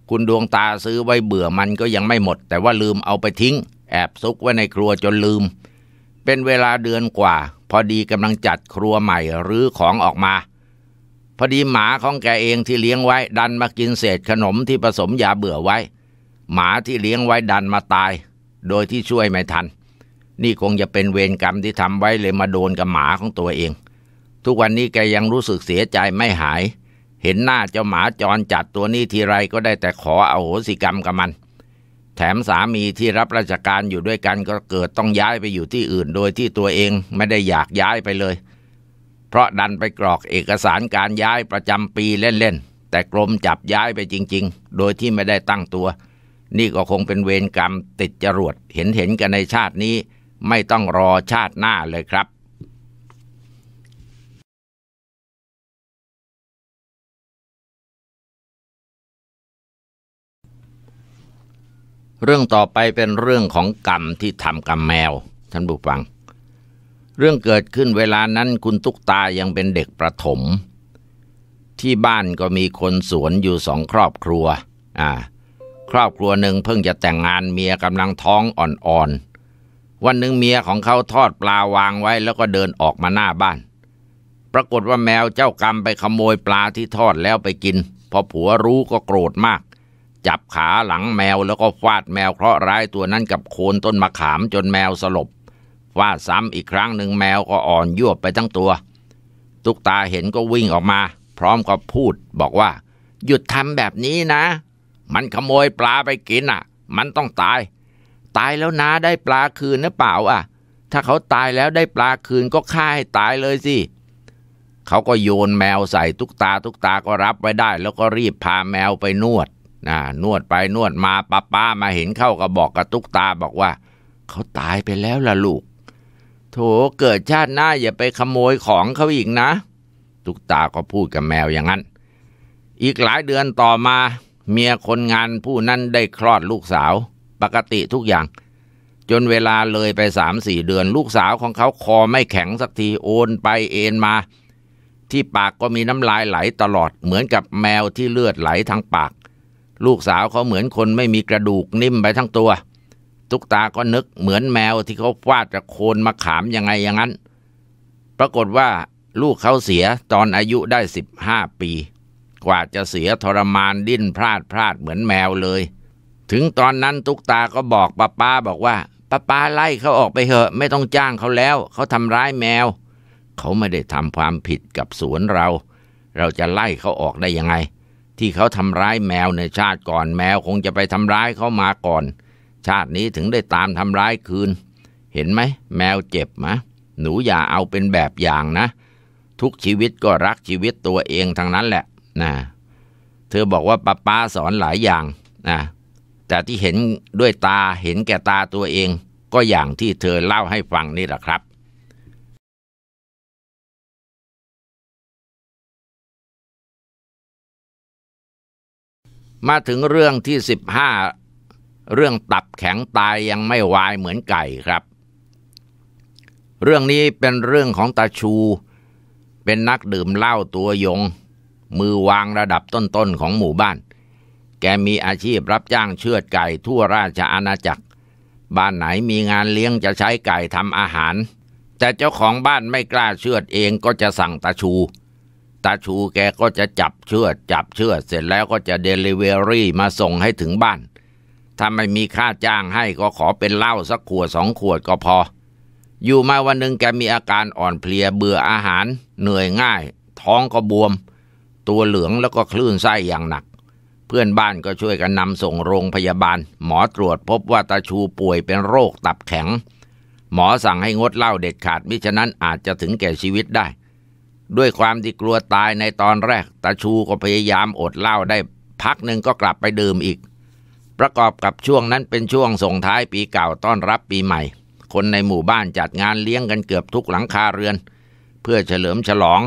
คุณดวงตาซื้อไว้เบื่อมันก็ยังไม่หมด แต่ว่าลืมเอาไปทิ้งแอบซุกไว้ในครัวจนลืม เป็นเวลาเดือนกว่า พอดีกำลังจัดครัวใหม่หรือของออกมาพอดีหมาของแกเองที่เลี้ยงไว้ ดันมากินเศษขนมที่ผสมยาเบื่อไว้ หมาที่เลี้ยงไว้ดันมาตาย โดยที่ช่วยไม่ทันนี่คงจะเป็นเวรกรรมที่ทำไว้เลยมาโดนกับหมาของตัวเอง ทุกวันนี้แกยังรู้สึกเสียใจไม่หาย เห็นหน้าเจ้าหมาจรจัดตัวนี้ทีไรก็ได้แต่ขออโหสิกรรมกับมัน แถมสามีที่รับราชการอยู่ด้วยกันก็เกิดต้องย้ายไปอยู่ที่อื่นโดยที่ตัวเองไม่ได้อยากย้ายไปเลย เพราะดันไปกรอกเอกสารการย้ายประจำปีเล่นๆ แต่กรมจับย้ายไปจริง ๆ โดยที่ไม่ได้ตั้งตัว นี่ก็คงเป็นเวรกรรมติดจรวด เห็นเห็นกันในชาตินี้ไม่ต้องรอชาติหน้าเลยครับ เรื่องต่อไปเป็นเรื่องของกรรมที่ทำกรรมแมว ท่านผู้ฟัง เรื่องเกิดขึ้นเวลานั้นคุณตุ๊กตายังเป็นเด็กประถม ที่บ้านก็มีคนสวนอยู่สองครอบครัว อ่า ครอบครัวหนึ่งเพิ่งจะแต่งงานเมียกำลังท้องอ่อนวันหนึ่งเมียของเขาทอดปลาวางไว้แล้วก็เดินออกมาหน้าบ้าน ปรากฏว่าแมวเจ้ากรรมไปขโมยปลาที่ทอดแล้วไปกิน พอผัวรู้ก็โกรธมาก จับขาหลังแมวแล้วก็ฟาดแมวเคราะห์ร้ายตัวนั้นกับโคนต้นมะขามจนแมวสลบฟาดซ้ำอีกครั้งหนึ่งแมวก็อ่อนยวบไปทั้งตัว ตุกตาเห็นก็วิ่งออกมาพร้อมกับพูดบอกว่า หยุดทำแบบนี้นะ มันขโมยปลาไปกินอ่ะ มันต้องตายตายแล้วนะได้ปลาคืนหรือเปล่าอ่ะ ถ้าเขาตายแล้วได้ปลาคืนก็ฆ่าให้ตายเลยสิ เขาก็โยนแมวใส่ทุกตาทุกตาก็รับไว้ได้ แล้วก็รีบพาแมวไปนวดนะนวดไปนวดมาป้าป้ามาเห็นเข้าก็บอกกับทุกตาบอกว่าเขาตายไปแล้วล่ะลูก โถเกิดชาติหน้าอย่าไปขโมยของเขาอีกนะทุกตาก็พูดกับแมวอย่างนั้น อีกหลายเดือนต่อมาเมียคนงานผู้นั้นได้คลอดลูกสาวปกติทุกอย่าง จนเวลาเลยไปสามสี่เดือน ลูกสาวของเขาคอไม่แข็งสักทีโอนไปเอ็นมา ที่ปากก็มีน้ำลายไหลตลอดเหมือนกับแมวที่เลือดไหลทางปาก ลูกสาวเขาเหมือนคนไม่มีกระดูกนิ่มไปทั้งตัว ตุกตาก็นึกเหมือนแมวที่เขาฟาดจะโคนมาขามยังไงอย่างนั้น ปรากฏว่าลูกเขาเสียตอนอายุได้สิบห้าปี กว่าจะเสียทรมานดิ้นพลาดพลาดเหมือนแมวเลยถึงตอนนั้นตุ๊กตาก็บอกป้าป้าบอกว่าป้าป้าไล่เขาออกไปเถอะ ไม่ต้องจ้างเขาแล้ว เขาทำร้ายแมว เขาไม่ได้ทำความผิดกับสวนเรา เราจะไล่เขาออกได้ยังไง ที่เขาทำร้ายแมวในชาติก่อน แมวคงจะไปทำร้ายเขามาก่อน ชาตินี้ถึงได้ตามทำร้ายคืน เห็นไหมแมวเจ็บมะ หนูอย่าเอาเป็นแบบอย่างนะ ทุกชีวิตก็รักชีวิตตัวเองทางนั้นแหละนะเธอบอกว่าป้าป้าสอนหลายอย่างนะแต่ที่เห็นด้วยตาเห็นแก่ตาตัวเองก็อย่างที่เธอเล่าให้ฟังนี่แหละครับ มาถึงเรื่องที่สิบห้าเรื่องตับแข็งตายยังไม่วายเหมือนไก่ครับ เรื่องนี้เป็นเรื่องของตาชูเป็นนักดื่มเหล้าตัวยงมือวางระดับต้นๆของหมู่บ้านเแกมีอาชีพรับจ้างเชือดไก่ทั่วราชอาณาจักร บ้านไหนมีงานเลี้ยงจะใช้ไก่ทำอาหาร แต่เจ้าของบ้านไม่กล้าเชือดเองก็จะสั่งตาชูตาชูแกก็จะจับเชือด จับเชือดเสร็จแล้วก็จะเดลิเวอรี่มาส่งให้ถึงบ้านถ้าไม่มีค่าจ้างให้ก็ขอเป็นเหล้าสักขวดสองขวดก็พอ อยู่มาวันหนึ่งแกมีอาการอ่อนเพลียเบื่ออาหารเหนื่อยง่าย ท้องก็บวม ตัวเหลืองแล้วก็คลื่นไส้อย่างหนักพื่อนบ้านก็ช่วยกันนำส่งโรงพยาบาล หมอตรวจพบว่าตาชูป่วยเป็นโรคตับแข็งหมอสั่งให้งดเหล้าเด็ดขาดมิฉะนั้นอาจจะถึงแก่ชีวิตได้ ด้วยความที่กลัวตายในตอนแรกตาชูก็พยายามอดเหล้าได้พักหนึ่งก็กลับไปดื่มอีก ประกอบกับช่วงนั้นเป็นช่วงส่งท้ายปีเก่าต้อนรับปีใหม่ คนในหมู่บ้านจัดงานเลี้ยงกันเกือบทุกหลังคาเรือน เพื่อเฉลิมฉลอง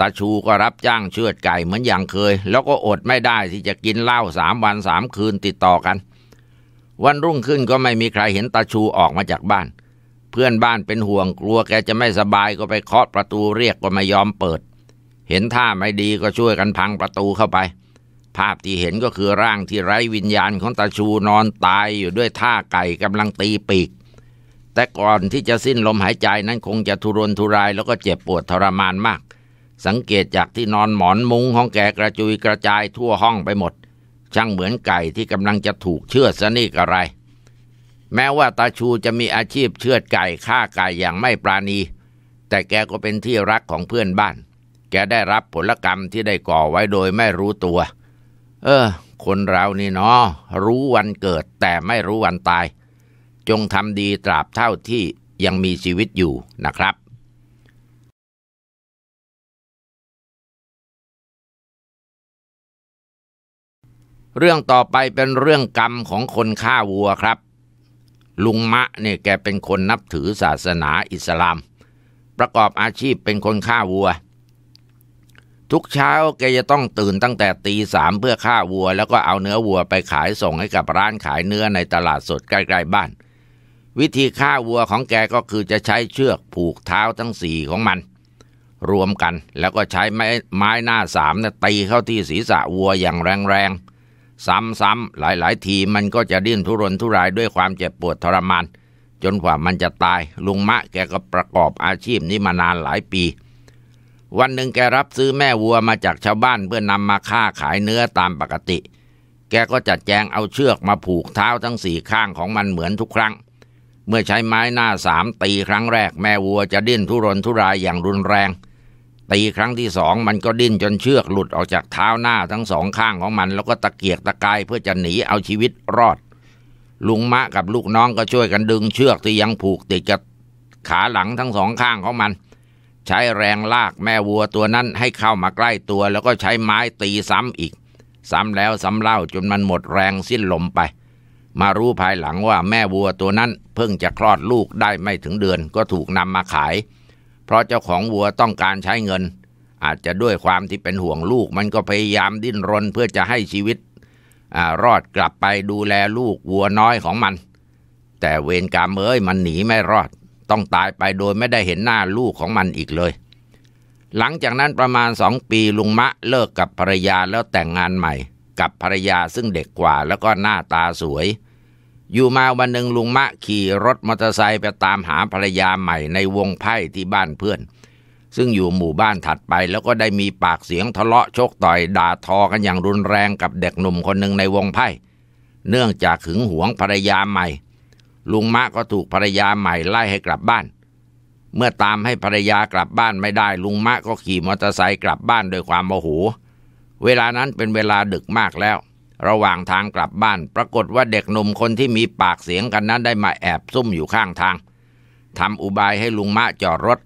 ตาชูก็รับจ้างเชือดไก่เหมือนอย่างเคย แล้วก็อดไม่ได้ที่จะกินเหล้าสามวันสามคืนติดต่อกัน วันรุ่งขึ้นก็ไม่มีใครเห็นตาชูออกมาจากบ้าน เพื่อนบ้านเป็นห่วงกลัวแกจะไม่สบายก็ไปเคาะประตูเรียกก็ไม่ยอมเปิด เห็นท่าไม่ดีก็ช่วยกันพังประตูเข้าไป ภาพที่เห็นก็คือร่างที่ไร้วิญญาณของตาชูนอนตายอยู่ด้วยท่าไก่กำลังตีปีก แต่ก่อนที่จะสิ้นลมหายใจนั้นคงจะทุรนทุรายแล้วก็เจ็บปวดทรมานมากสังเกตจากที่นอนหมอนมุงของแกกระจุยกระจายทั่วห้องไปหมด ช่างเหมือนไก่ที่กำลังจะถูกเชือดซะนี่กระไร แม้ว่าตาชูจะมีอาชีพเชือดไก่ฆ่าไก่อย่างไม่ปราณี แต่แกก็เป็นที่รักของเพื่อนบ้าน แกได้รับผลกรรมที่ได้ก่อไว้โดยไม่รู้ตัว เออ คนเรานี่เนาะรู้วันเกิดแต่ไม่รู้วันตาย จงทำดีตราบเท่าที่ยังมีชีวิตอยู่นะครับเรื่องต่อไปเป็นเรื่องกรรมของคนฆ่าวัวครับ ลุงมะเนี่ยแกเป็นคนนับถือศาสนาอิสลาม ประกอบอาชีพเป็นคนฆ่าวัว ทุกเช้าแกจะต้องตื่นตั้งแต่ตีสามเพื่อฆ่าวัวแล้วก็เอาเนื้อวัวไปขายส่งให้กับร้านขายเนื้อในตลาดสดใกล้ ๆบ้าน วิธีฆ่าวัวของแกก็คือจะใช้เชือกผูกเท้าทั้งสี่ของมัน รวมกันแล้วก็ใช้ไม้ไม้หน้าสามนียตีเข้าที่ศีรษะวัวอย่างแรงๆซ้ำ ๆ หลาย ๆ ทีมันก็จะดิ้นทุรนทุรายด้วยความเจ็บปวดทรมานจนกว่ามันจะตายลุงมะแกก็ประกอบอาชีพนี้มานานหลายปี วันหนึ่งแกรับซื้อแม่วัวมาจากชาวบ้านเพื่อนำมาค่าขายเนื้อตามปกติ แกก็จัดแจงเอาเชือกมาผูกเท้าทั้งสี่ข้างของมันเหมือนทุกครั้ง เมื่อใช้ไม้หน้าสามตีครั้งแรกแม่วัวจะดิ้นทุรนทุรายอย่างรุนแรงตีครั้งที่สอง มันก็ดิ้นจนเชือกหลุดออกจากเท้าหน้าทั้งสองข้างของมัน แล้วก็ตะเกียกตะกายเพื่อจะหนีเอาชีวิตรอดลุงมะกับลูกน้องก็ช่วยกันดึงเชือกที่ยังผูกติดกับขาหลังทั้งสองข้างของมัน ใช้แรงลากแม่วัวตัวนั้นให้เข้ามาใกล้ตัว แล้วก็ใช้ไม้ตีซ้ำอีก ซ้ำแล้ว ซ้ำเล่าจนมันหมดแรงสิ้นลมไป มารู้ภายหลังว่าแม่วัวตัวนั้นเพิ่งจะคลอดลูกได้ไม่ถึงเดือน ก็ถูกนำมาขายเพราะเจ้าของวัวต้องการใช้เงิน อาจจะด้วยความที่เป็นห่วงลูกมันก็พยายามดิ้นรนเพื่อจะให้ชีวิตอรอดกลับไปดูแลลูกวัวน้อยของมัน แต่เวรกรรมเอ้ยมันหนีไม่รอด ต้องตายไปโดยไม่ได้เห็นหน้าลูกของมันอีกเลย หลังจากนั้นประมาณสองปีลุงมะเลิกกับภรรยาแล้วแต่งงานใหม่ กับภรรยาซึ่งเด็กกว่าแล้วก็หน้าตาสวยอยู่มาวันหนึ่งลุงมะขี่รถมอเตอร์ไซค์ไปตามหาภรรยาใหม่ในวงไพ่ที่บ้านเพื่อน ซึ่งอยู่หมู่บ้านถัดไปแล้วก็ได้มีปากเสียงทะเลาะชกต่อยด่าทอกันอย่างรุนแรงกับเด็กหนุ่มคนหนึ่งในวงไพ่เนื่องจากหึงหวงภรรยาใหม่ ลุงมะก็ถูกภรรยาใหม่ไล่ให้กลับบ้าน เมื่อตามให้ภรรยากลับบ้านไม่ได้ ลุงมะก็ขี่มอเตอร์ไซค์กลับบ้านโดยความโมโหเวลานั้นเป็นเวลาดึกมากแล้วระหว่างทางกลับบ้านปรากฏว่าเด็กหนุ่มคนที่มีปากเสียงกันนั้นได้มาแอบซุ่มอยู่ข้างทางทำอุบายให้ลุงมะจอดรถ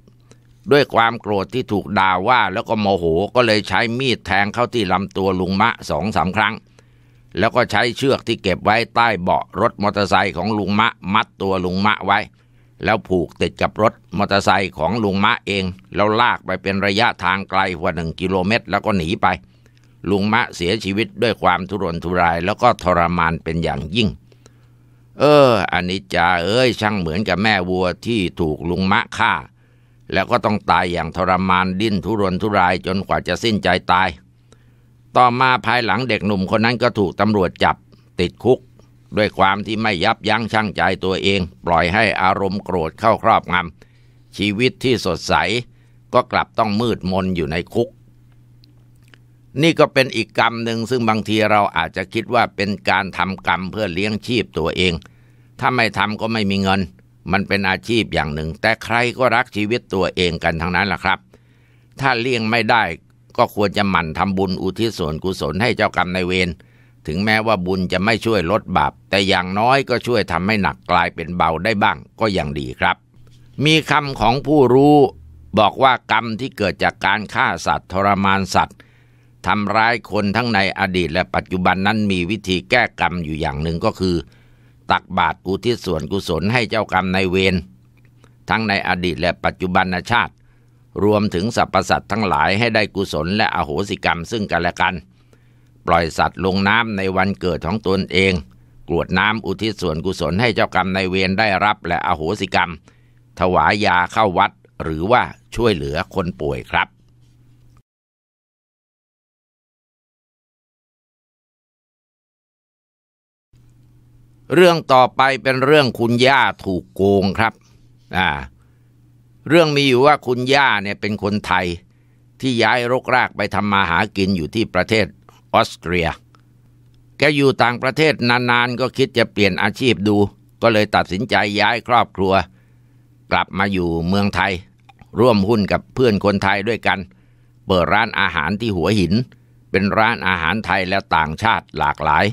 ด้วยความโกรธที่ถูกด่าว่าแล้วก็โมโหก็เลยใช้มีดแทงเข้าที่ลำตัวลุงมะสองสาครั้ง แล้วก็ใช้เชือกที่เก็บไว้ใต้เบาะรถมอเตอร์ไซค์ของลุงมะมัดตัวลุงมะไว้ แล้วผูกติดกับรถมอเตอร์ไซค์ของลุงมะเอง แล้วลากไปเป็นระยะทางไกลกว่าหนึ่งกิโลเมตรแล้วก็หนีไปลุงมะเสียชีวิตด้วยความทุรนทุรายแล้วก็ทรมานเป็นอย่างยิ่ง เอออันนี้จ่าเอ้ยช่างเหมือนกับแม่วัวที่ถูกลุงมะฆ่า แล้วก็ต้องตายอย่างทรมานดิ้นทุรนทุรายจนกว่าจะสิ้นใจตาย ต่อมาภายหลังเด็กหนุ่มคนนั้นก็ถูกตำรวจจับติดคุก ด้วยความที่ไม่ยับยั้งชั่งใจตัวเอง ปล่อยให้อารมณ์โกรธเข้าครอบงำชีวิตที่สดใสก็กลับต้องมืดมนอยู่ในคุกนี่ก็เป็นอีกกรรมหนึ่งซึ่งบางทีเราอาจจะคิดว่าเป็นการทำกรรมเพื่อเลี้ยงชีพตัวเอง ถ้าไม่ทำก็ไม่มีเงิน มันเป็นอาชีพอย่างหนึ่ง แต่ใครก็รักชีวิตตัวเองกันทั้งนั้นล่ะครับ ถ้าเลี้ยงไม่ได้ก็ควรจะหมั่นทำบุญอุทิศส่วนกุศลให้เจ้ากรรมนายเวร ถึงแม้ว่าบุญจะไม่ช่วยลดบาปแต่อย่างน้อยก็ช่วยทำให้หนักกลายเป็นเบาได้บ้างก็ยังดีครับ มีคำของผู้รู้บอกว่ากรรมที่เกิดจากการฆ่าสัตว์ทรมานสัตว์ทำร้ายคนทั้งในอดีตและปัจจุบันนั้นมีวิธีแก้กรรมอยู่อย่างหนึ่งก็คือ ตักบาตรอุทิศส่วนกุศลให้เจ้ากรรมในเวร ทั้งในอดีตและปัจจุบันชาติ รวมถึงสรรพสัตว์ทั้งหลายให้ได้กุศลและอโหสิกรรมซึ่งกันและกัน ปล่อยสัตว์ลงน้ำในวันเกิดของตนเองกรวดน้ำอุทิศส่วนกุศลให้เจ้ากรรมในเวรได้รับและอโหสิกรรม ถวายยาเข้าวัด หรือว่าช่วยเหลือคนป่วยครับเรื่องต่อไปเป็นเรื่องคุณย่าถูกโกงครับ อ่า เรื่องมีอยู่ว่าคุณย่าเนี่ยเป็นคนไทย ที่ย้ายรกรากไปทำมาหากินอยู่ที่ประเทศออสเตรีย แกอยู่ต่างประเทศนานๆ ก็คิดจะเปลี่ยนอาชีพดู ก็เลยตัดสินใจย้ายครอบครัว กลับมาอยู่เมืองไทย ร่วมหุ้นกับเพื่อนคนไทยด้วยกันเปิดร้านอาหารที่หัวหิน เป็นร้านอาหารไทยและต่างชาติหลากหลาย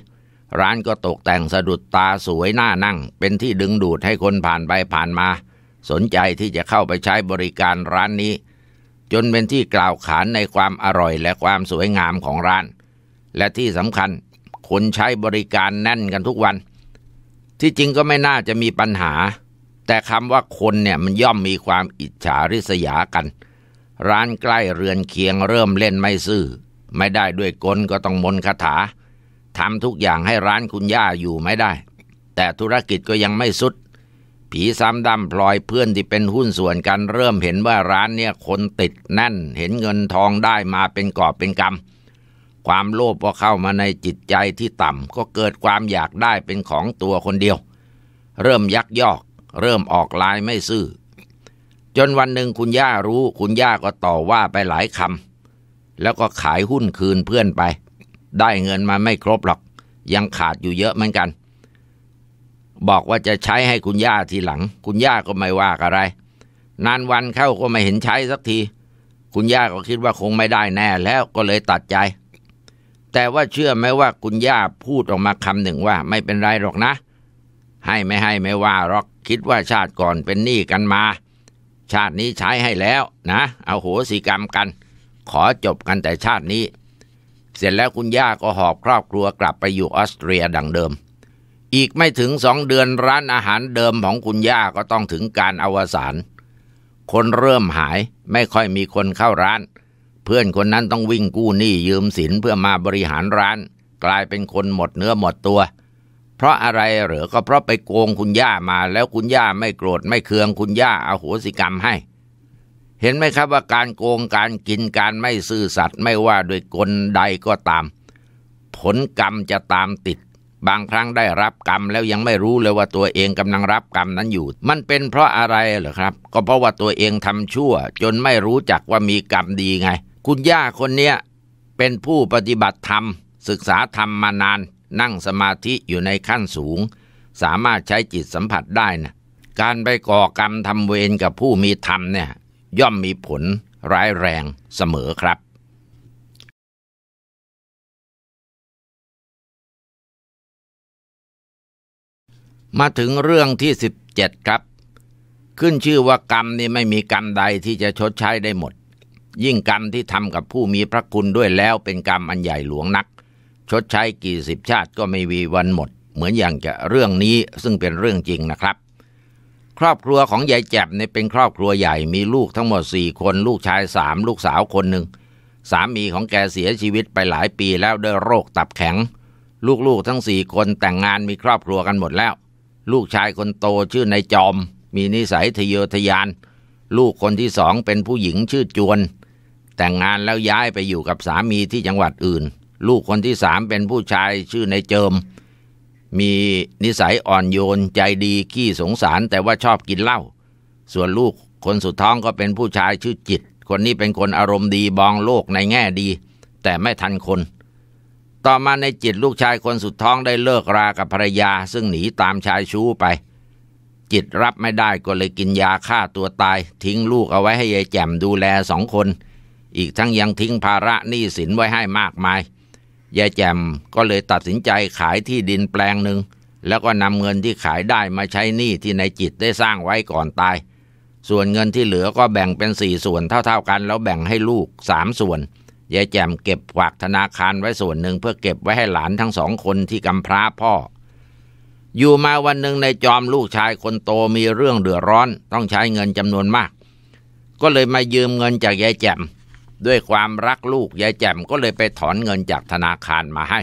ร้านก็ตกแต่งสะดุดตาสวยน่านั่ง เป็นที่ดึงดูดให้คนผ่านไปผ่านมา สนใจที่จะเข้าไปใช้บริการร้านนี้ จนเป็นที่กล่าวขานในความอร่อยและความสวยงามของร้าน และที่สำคัญคนใช้บริการแน่นกันทุกวัน ที่จริงก็ไม่น่าจะมีปัญหา แต่คำว่าคนเนี่ยมันย่อมมีความอิจฉาริษยากัน ร้านใกล้เรือนเคียงเริ่มเล่นไม่ซื่อ ไม่ได้ด้วยกลก็ต้องมนคาถาทำทุกอย่างให้ร้านคุณย่าอยู่ไม่ได้ แต่ธุรกิจก็ยังไม่สุด ผีซ้ำดำพลอยเพื่อนที่เป็นหุ้นส่วนกันเริ่มเห็นว่าร้านเนี่ยคนติดแน่น เห็นเงินทองได้มาเป็นกอบเป็นกำ ความโลภก็เข้ามาในจิตใจที่ต่ำก็เกิดความอยากได้เป็นของตัวคนเดียว เริ่มยักยอก เริ่มออกลายไม่ซื่อ จนวันหนึ่งคุณย่ารู้ คุณย่าก็ต่อว่าไปหลายคำแล้วก็ขายหุ้นคืนเพื่อนไปได้เงินมาไม่ครบหรอก ยังขาดอยู่เยอะเหมือนกัน บอกว่าจะใช้ให้คุณย่าทีหลัง คุณย่าก็ไม่ว่าอะไร นานวันเข้าก็ไม่เห็นใช้สักที คุณย่าก็คิดว่าคงไม่ได้แน่แล้วก็เลยตัดใจ แต่ว่าเชื่อไหมว่าคุณย่าพูดออกมาคำหนึ่งว่าไม่เป็นไรหรอกนะ ให้ไม่ให้ไม่ว่าหรอกคิดว่าชาติก่อนเป็นหนี้กันมา ชาตินี้ใช้ให้แล้ว นะ เอาโหสิกรรมกัน ขอจบกันแต่ชาตินี้เสร็จแล้วคุณย่าก็หอบครอบครัวกลับไปอยู่ออสเตรียดังเดิม อีกไม่ถึงสองเดือนร้านอาหารเดิมของคุณย่าก็ต้องถึงการอวสาน คนเริ่มหายไม่ค่อยมีคนเข้าร้าน เพื่อนคนนั้นต้องวิ่งกู้หนี้ยืมสินเพื่อมาบริหารร้านกลายเป็นคนหมดเนื้อหมดตัว เพราะอะไรหรือก็เพราะไปโกงคุณย่ามาแล้วคุณย่าไม่โกรธไม่เคืองคุณย่าอาโหสิกรรมให้เห็นไหมครับว่าการโกงการกินการไม่ซื่อสัตย์ไม่ว่าโดยกลใดก็ตาม ผลกรรมจะตามติด บางครั้งได้รับกรรม แล้วยังไม่รู้เลยว่าตัวเองกำลังรับกรรมนั้นอยู่ มันเป็นเพราะอะไรเหรอครับ ก็เพราะว่าตัวเองทำชั่ว จนไม่รู้จักว่ามีกรรมดีไง คุณย่าคนเนี้ยเป็นผู้ปฏิบัติธรรม ศึกษาธรรมมานาน นั่งสมาธิอยู่ในขั้นสูง สามารถใช้จิตสัมผัสได้นะการไปก่อกรรมทำเวรกับผู้มีธรรมเนี่ยย่อมมีผลร้ายแรงเสมอครับ มาถึงเรื่องที่ 17 ครับ ขึ้นชื่อว่ากรรมนี่ไม่มีกรรมใดที่จะชดใช้ได้หมด ยิ่งกรรมที่ทำกับผู้มีพระคุณด้วยแล้วเป็นกรรมอันใหญ่หลวงนัก ชดใช้กี่สิบชาติก็ไม่มีวันหมด เหมือนอย่างจะเรื่องนี้ซึ่งเป็นเรื่องจริงนะครับครอบครัวของยายแจ็บเนี่ยเป็นครอบครัวใหญ่ มีลูกทั้งหมดสี่คน ลูกชายสาม ลูกสาวคนหนึ่ง สามีของแกเสียชีวิตไปหลายปีแล้วด้วยโรคตับแข็ง ลูกๆทั้งสี่คนแต่งงานมีครอบครัวกันหมดแล้ว ลูกชายคนโตชื่อนายจอม มีนิสัยทะเยอทะยาน ลูกคนที่สองเป็นผู้หญิงชื่อจวน แต่งงานแล้วย้ายไปอยู่กับสามีที่จังหวัดอื่น ลูกคนที่สามเป็นผู้ชายชื่อนายเจิมมีนิสัยอ่อนโยนใจดีขี้สงสารแต่ว่าชอบกินเหล้าส่วนลูกคนสุดท้องก็เป็นผู้ชายชื่อจิต คนนี้เป็นคนอารมณ์ดีบองโลกในแง่ดี แต่ไม่ทันคน ต่อมาในจิตลูกชายคนสุดท้องได้เลิกรากับภรรยา ซึ่งหนีตามชายชู้ไป จิตรับไม่ได้ ก็เลยกินยาฆ่าตัวตาย ทิ้งลูกเอาไว้ให้ยายแจ่มดูแลสองคน อีกทั้งยังทิ้งภาระหนี้สินไว้ให้มากมายยายแจ่มก็เลยตัดสินใจขายที่ดินแปลงหนึ่งแล้วก็นำเงินที่ขายได้มาใช้หนี้ที่นายจิตได้สร้างไว้ก่อนตาย ส่วนเงินที่เหลือก็แบ่งเป็นสี่ส่วนเท่าๆกันแล้วแบ่งให้ลูกสามส่วนยายแจ่มเก็บฝากธนาคารไว้ส่วนหนึ่งเพื่อเก็บไว้ให้หลานทั้งสองคนที่กำพร้าพ่อ อยู่มาวันหนึ่งในจอมลูกชายคนโตมีเรื่องเดือดร้อนต้องใช้เงินจำนวนมาก ก็เลยมายืมเงินจากยายแจ่มด้วยความรักลูกยายแจ่มก็เลยไปถอนเงินจากธนาคารมาให้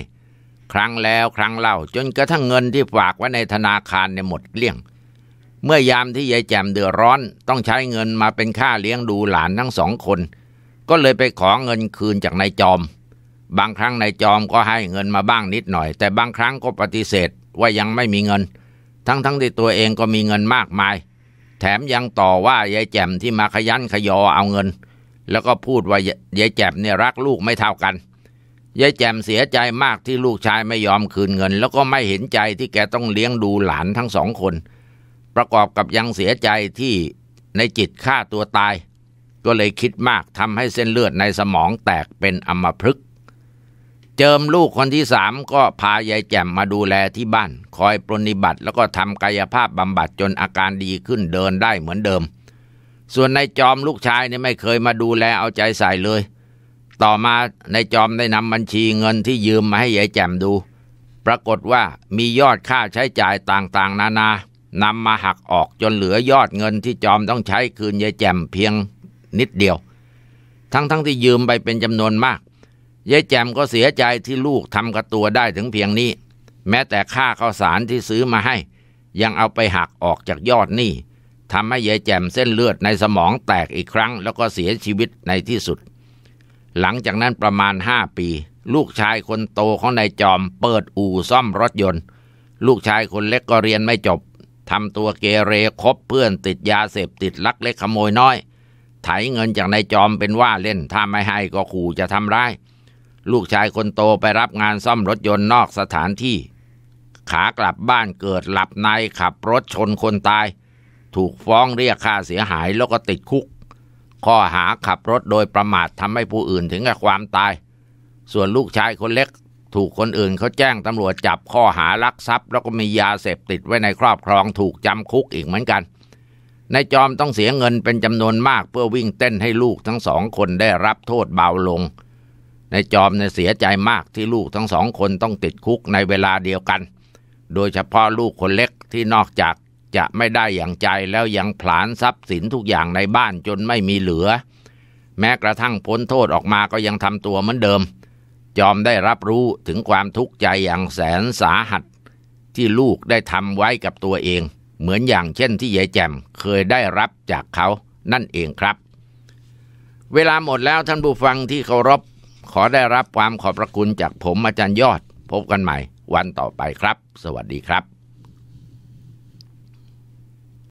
ครั้งแล้วครั้งเล่าจนกระทั่งเงินที่ฝากไว้ในธนาคารเนี่ยหมดเกลี้ยง เมื่อยามที่ยายแจ่มเดือดร้อนต้องใช้เงินมาเป็นค่าเลี้ยงดูหลานทั้งสองคน ก็เลยไปขอเงินคืนจากนายจอม บางครั้งนายจอมก็ให้เงินมาบ้างนิดหน่อย แต่บางครั้งก็ปฏิเสธว่ายังไม่มีเงิน ทั้งๆทที่ตัวเองก็มีเงินมากมาย แถมยังต่อว่ายายแจ่มที่มาขยันขยอเอาเงินแล้วก็พูดว่ายายแจ่มเนี่ยรักลูกไม่เท่ากันยายแจ่มเสียใจมากที่ลูกชายไม่ยอมคืนเงิน แล้วก็ไม่เห็นใจที่แกต้องเลี้ยงดูหลานทั้งสองคน ประกอบกับยังเสียใจที่ในจิตฆ่าตัวตาย ก็เลยคิดมากทำให้เส้นเลือดในสมองแตกเป็นอัมพฤกษ์เจิมลูกคนที่สามก็พายายแจ่มมาดูแลที่บ้าน คอยปรนิบัติ แล้วก็ทำกายภาพบำบัดจนอาการดีขึ้นเดินได้เหมือนเดิมส่วนนายจอมลูกชายเนี่ยไม่เคยมาดูแลเอาใจใส่เลย ต่อมานายจอมได้นำบัญชีเงินที่ยืมมาให้ยายแจ่มดู ปรากฏว่ามียอดค่าใช้จ่ายต่างๆ นานานำมาหักออกจนเหลือยอดเงินที่จอมต้องใช้คืนยายแจ่มเพียงนิดเดียว ทั้งๆทที่ยืมไปเป็นจำนวนมาก ยายแจ่มก็เสียใจที่ลูกทำกับตัวได้ถึงเพียงนี้ แม้แต่ค่าข้าวสารที่ซื้อมาให้ ยังเอาไปหักออกจากยอดหนี้ทำให้ยายแจ่มเส้นเลือดในสมองแตกอีกครั้งแล้วก็เสียชีวิตในที่สุด หลังจากนั้นประมาณห้าปี ลูกชายคนโตของนายจอมเปิดอู่ซ่อมรถยนต์ ลูกชายคนเล็กก็เรียนไม่จบทำตัวเกเรคบเพื่อนติดยาเสพติดลักเล็กขโมยน้อย ไถเงินจากนายจอมเป็นว่าเล่นถ้าไม่ให้ก็ขู่จะทำร้าย ลูกชายคนโตไปรับงานซ่อมรถยนต์นอกสถานที่ ขากลับบ้านเกิดหลับในขับรถชนคนตายถูกฟ้องเรียกค่าเสียหายแล้วก็ติดคุก ข้อหาขับรถโดยประมาททำให้ผู้อื่นถึงกับความตาย ส่วนลูกชายคนเล็กถูกคนอื่นเขาแจ้งตำรวจจับข้อหารักทรัพย์แล้วก็มียาเสพติดไว้ในครอบครองถูกจำคุกอีกเหมือนกันนายจอมต้องเสียเงินเป็นจำนวนมากเพื่อวิ่งเต้นให้ลูกทั้งสองคนได้รับโทษเบาลงนายจอมเนี่ยเสียใจมากที่ลูกทั้งสองคนต้องติดคุกในเวลาเดียวกัน โดยเฉพาะลูกคนเล็กที่นอกจากจะไม่ได้อย่างใจแล้วยังผลาญทรัพย์สินทุกอย่างในบ้านจนไม่มีเหลือ แม้กระทั่งพ้นโทษออกมาก็ยังทำตัวเหมือนเดิม จอมได้รับรู้ถึงความทุกข์ใจอย่างแสนสาหัส ที่ลูกได้ทำไว้กับตัวเอง เหมือนอย่างเช่น ที่ยายแจ่มเคยได้รับจากเขานั่นเองครับ เวลาหมดแล้วท่านผู้ฟังที่เคารพ ขอได้รับความขอบพระคุณจากผมอาจารย์ยอด พบกันใหม่ วันต่อไปครับ สวัสดีครับ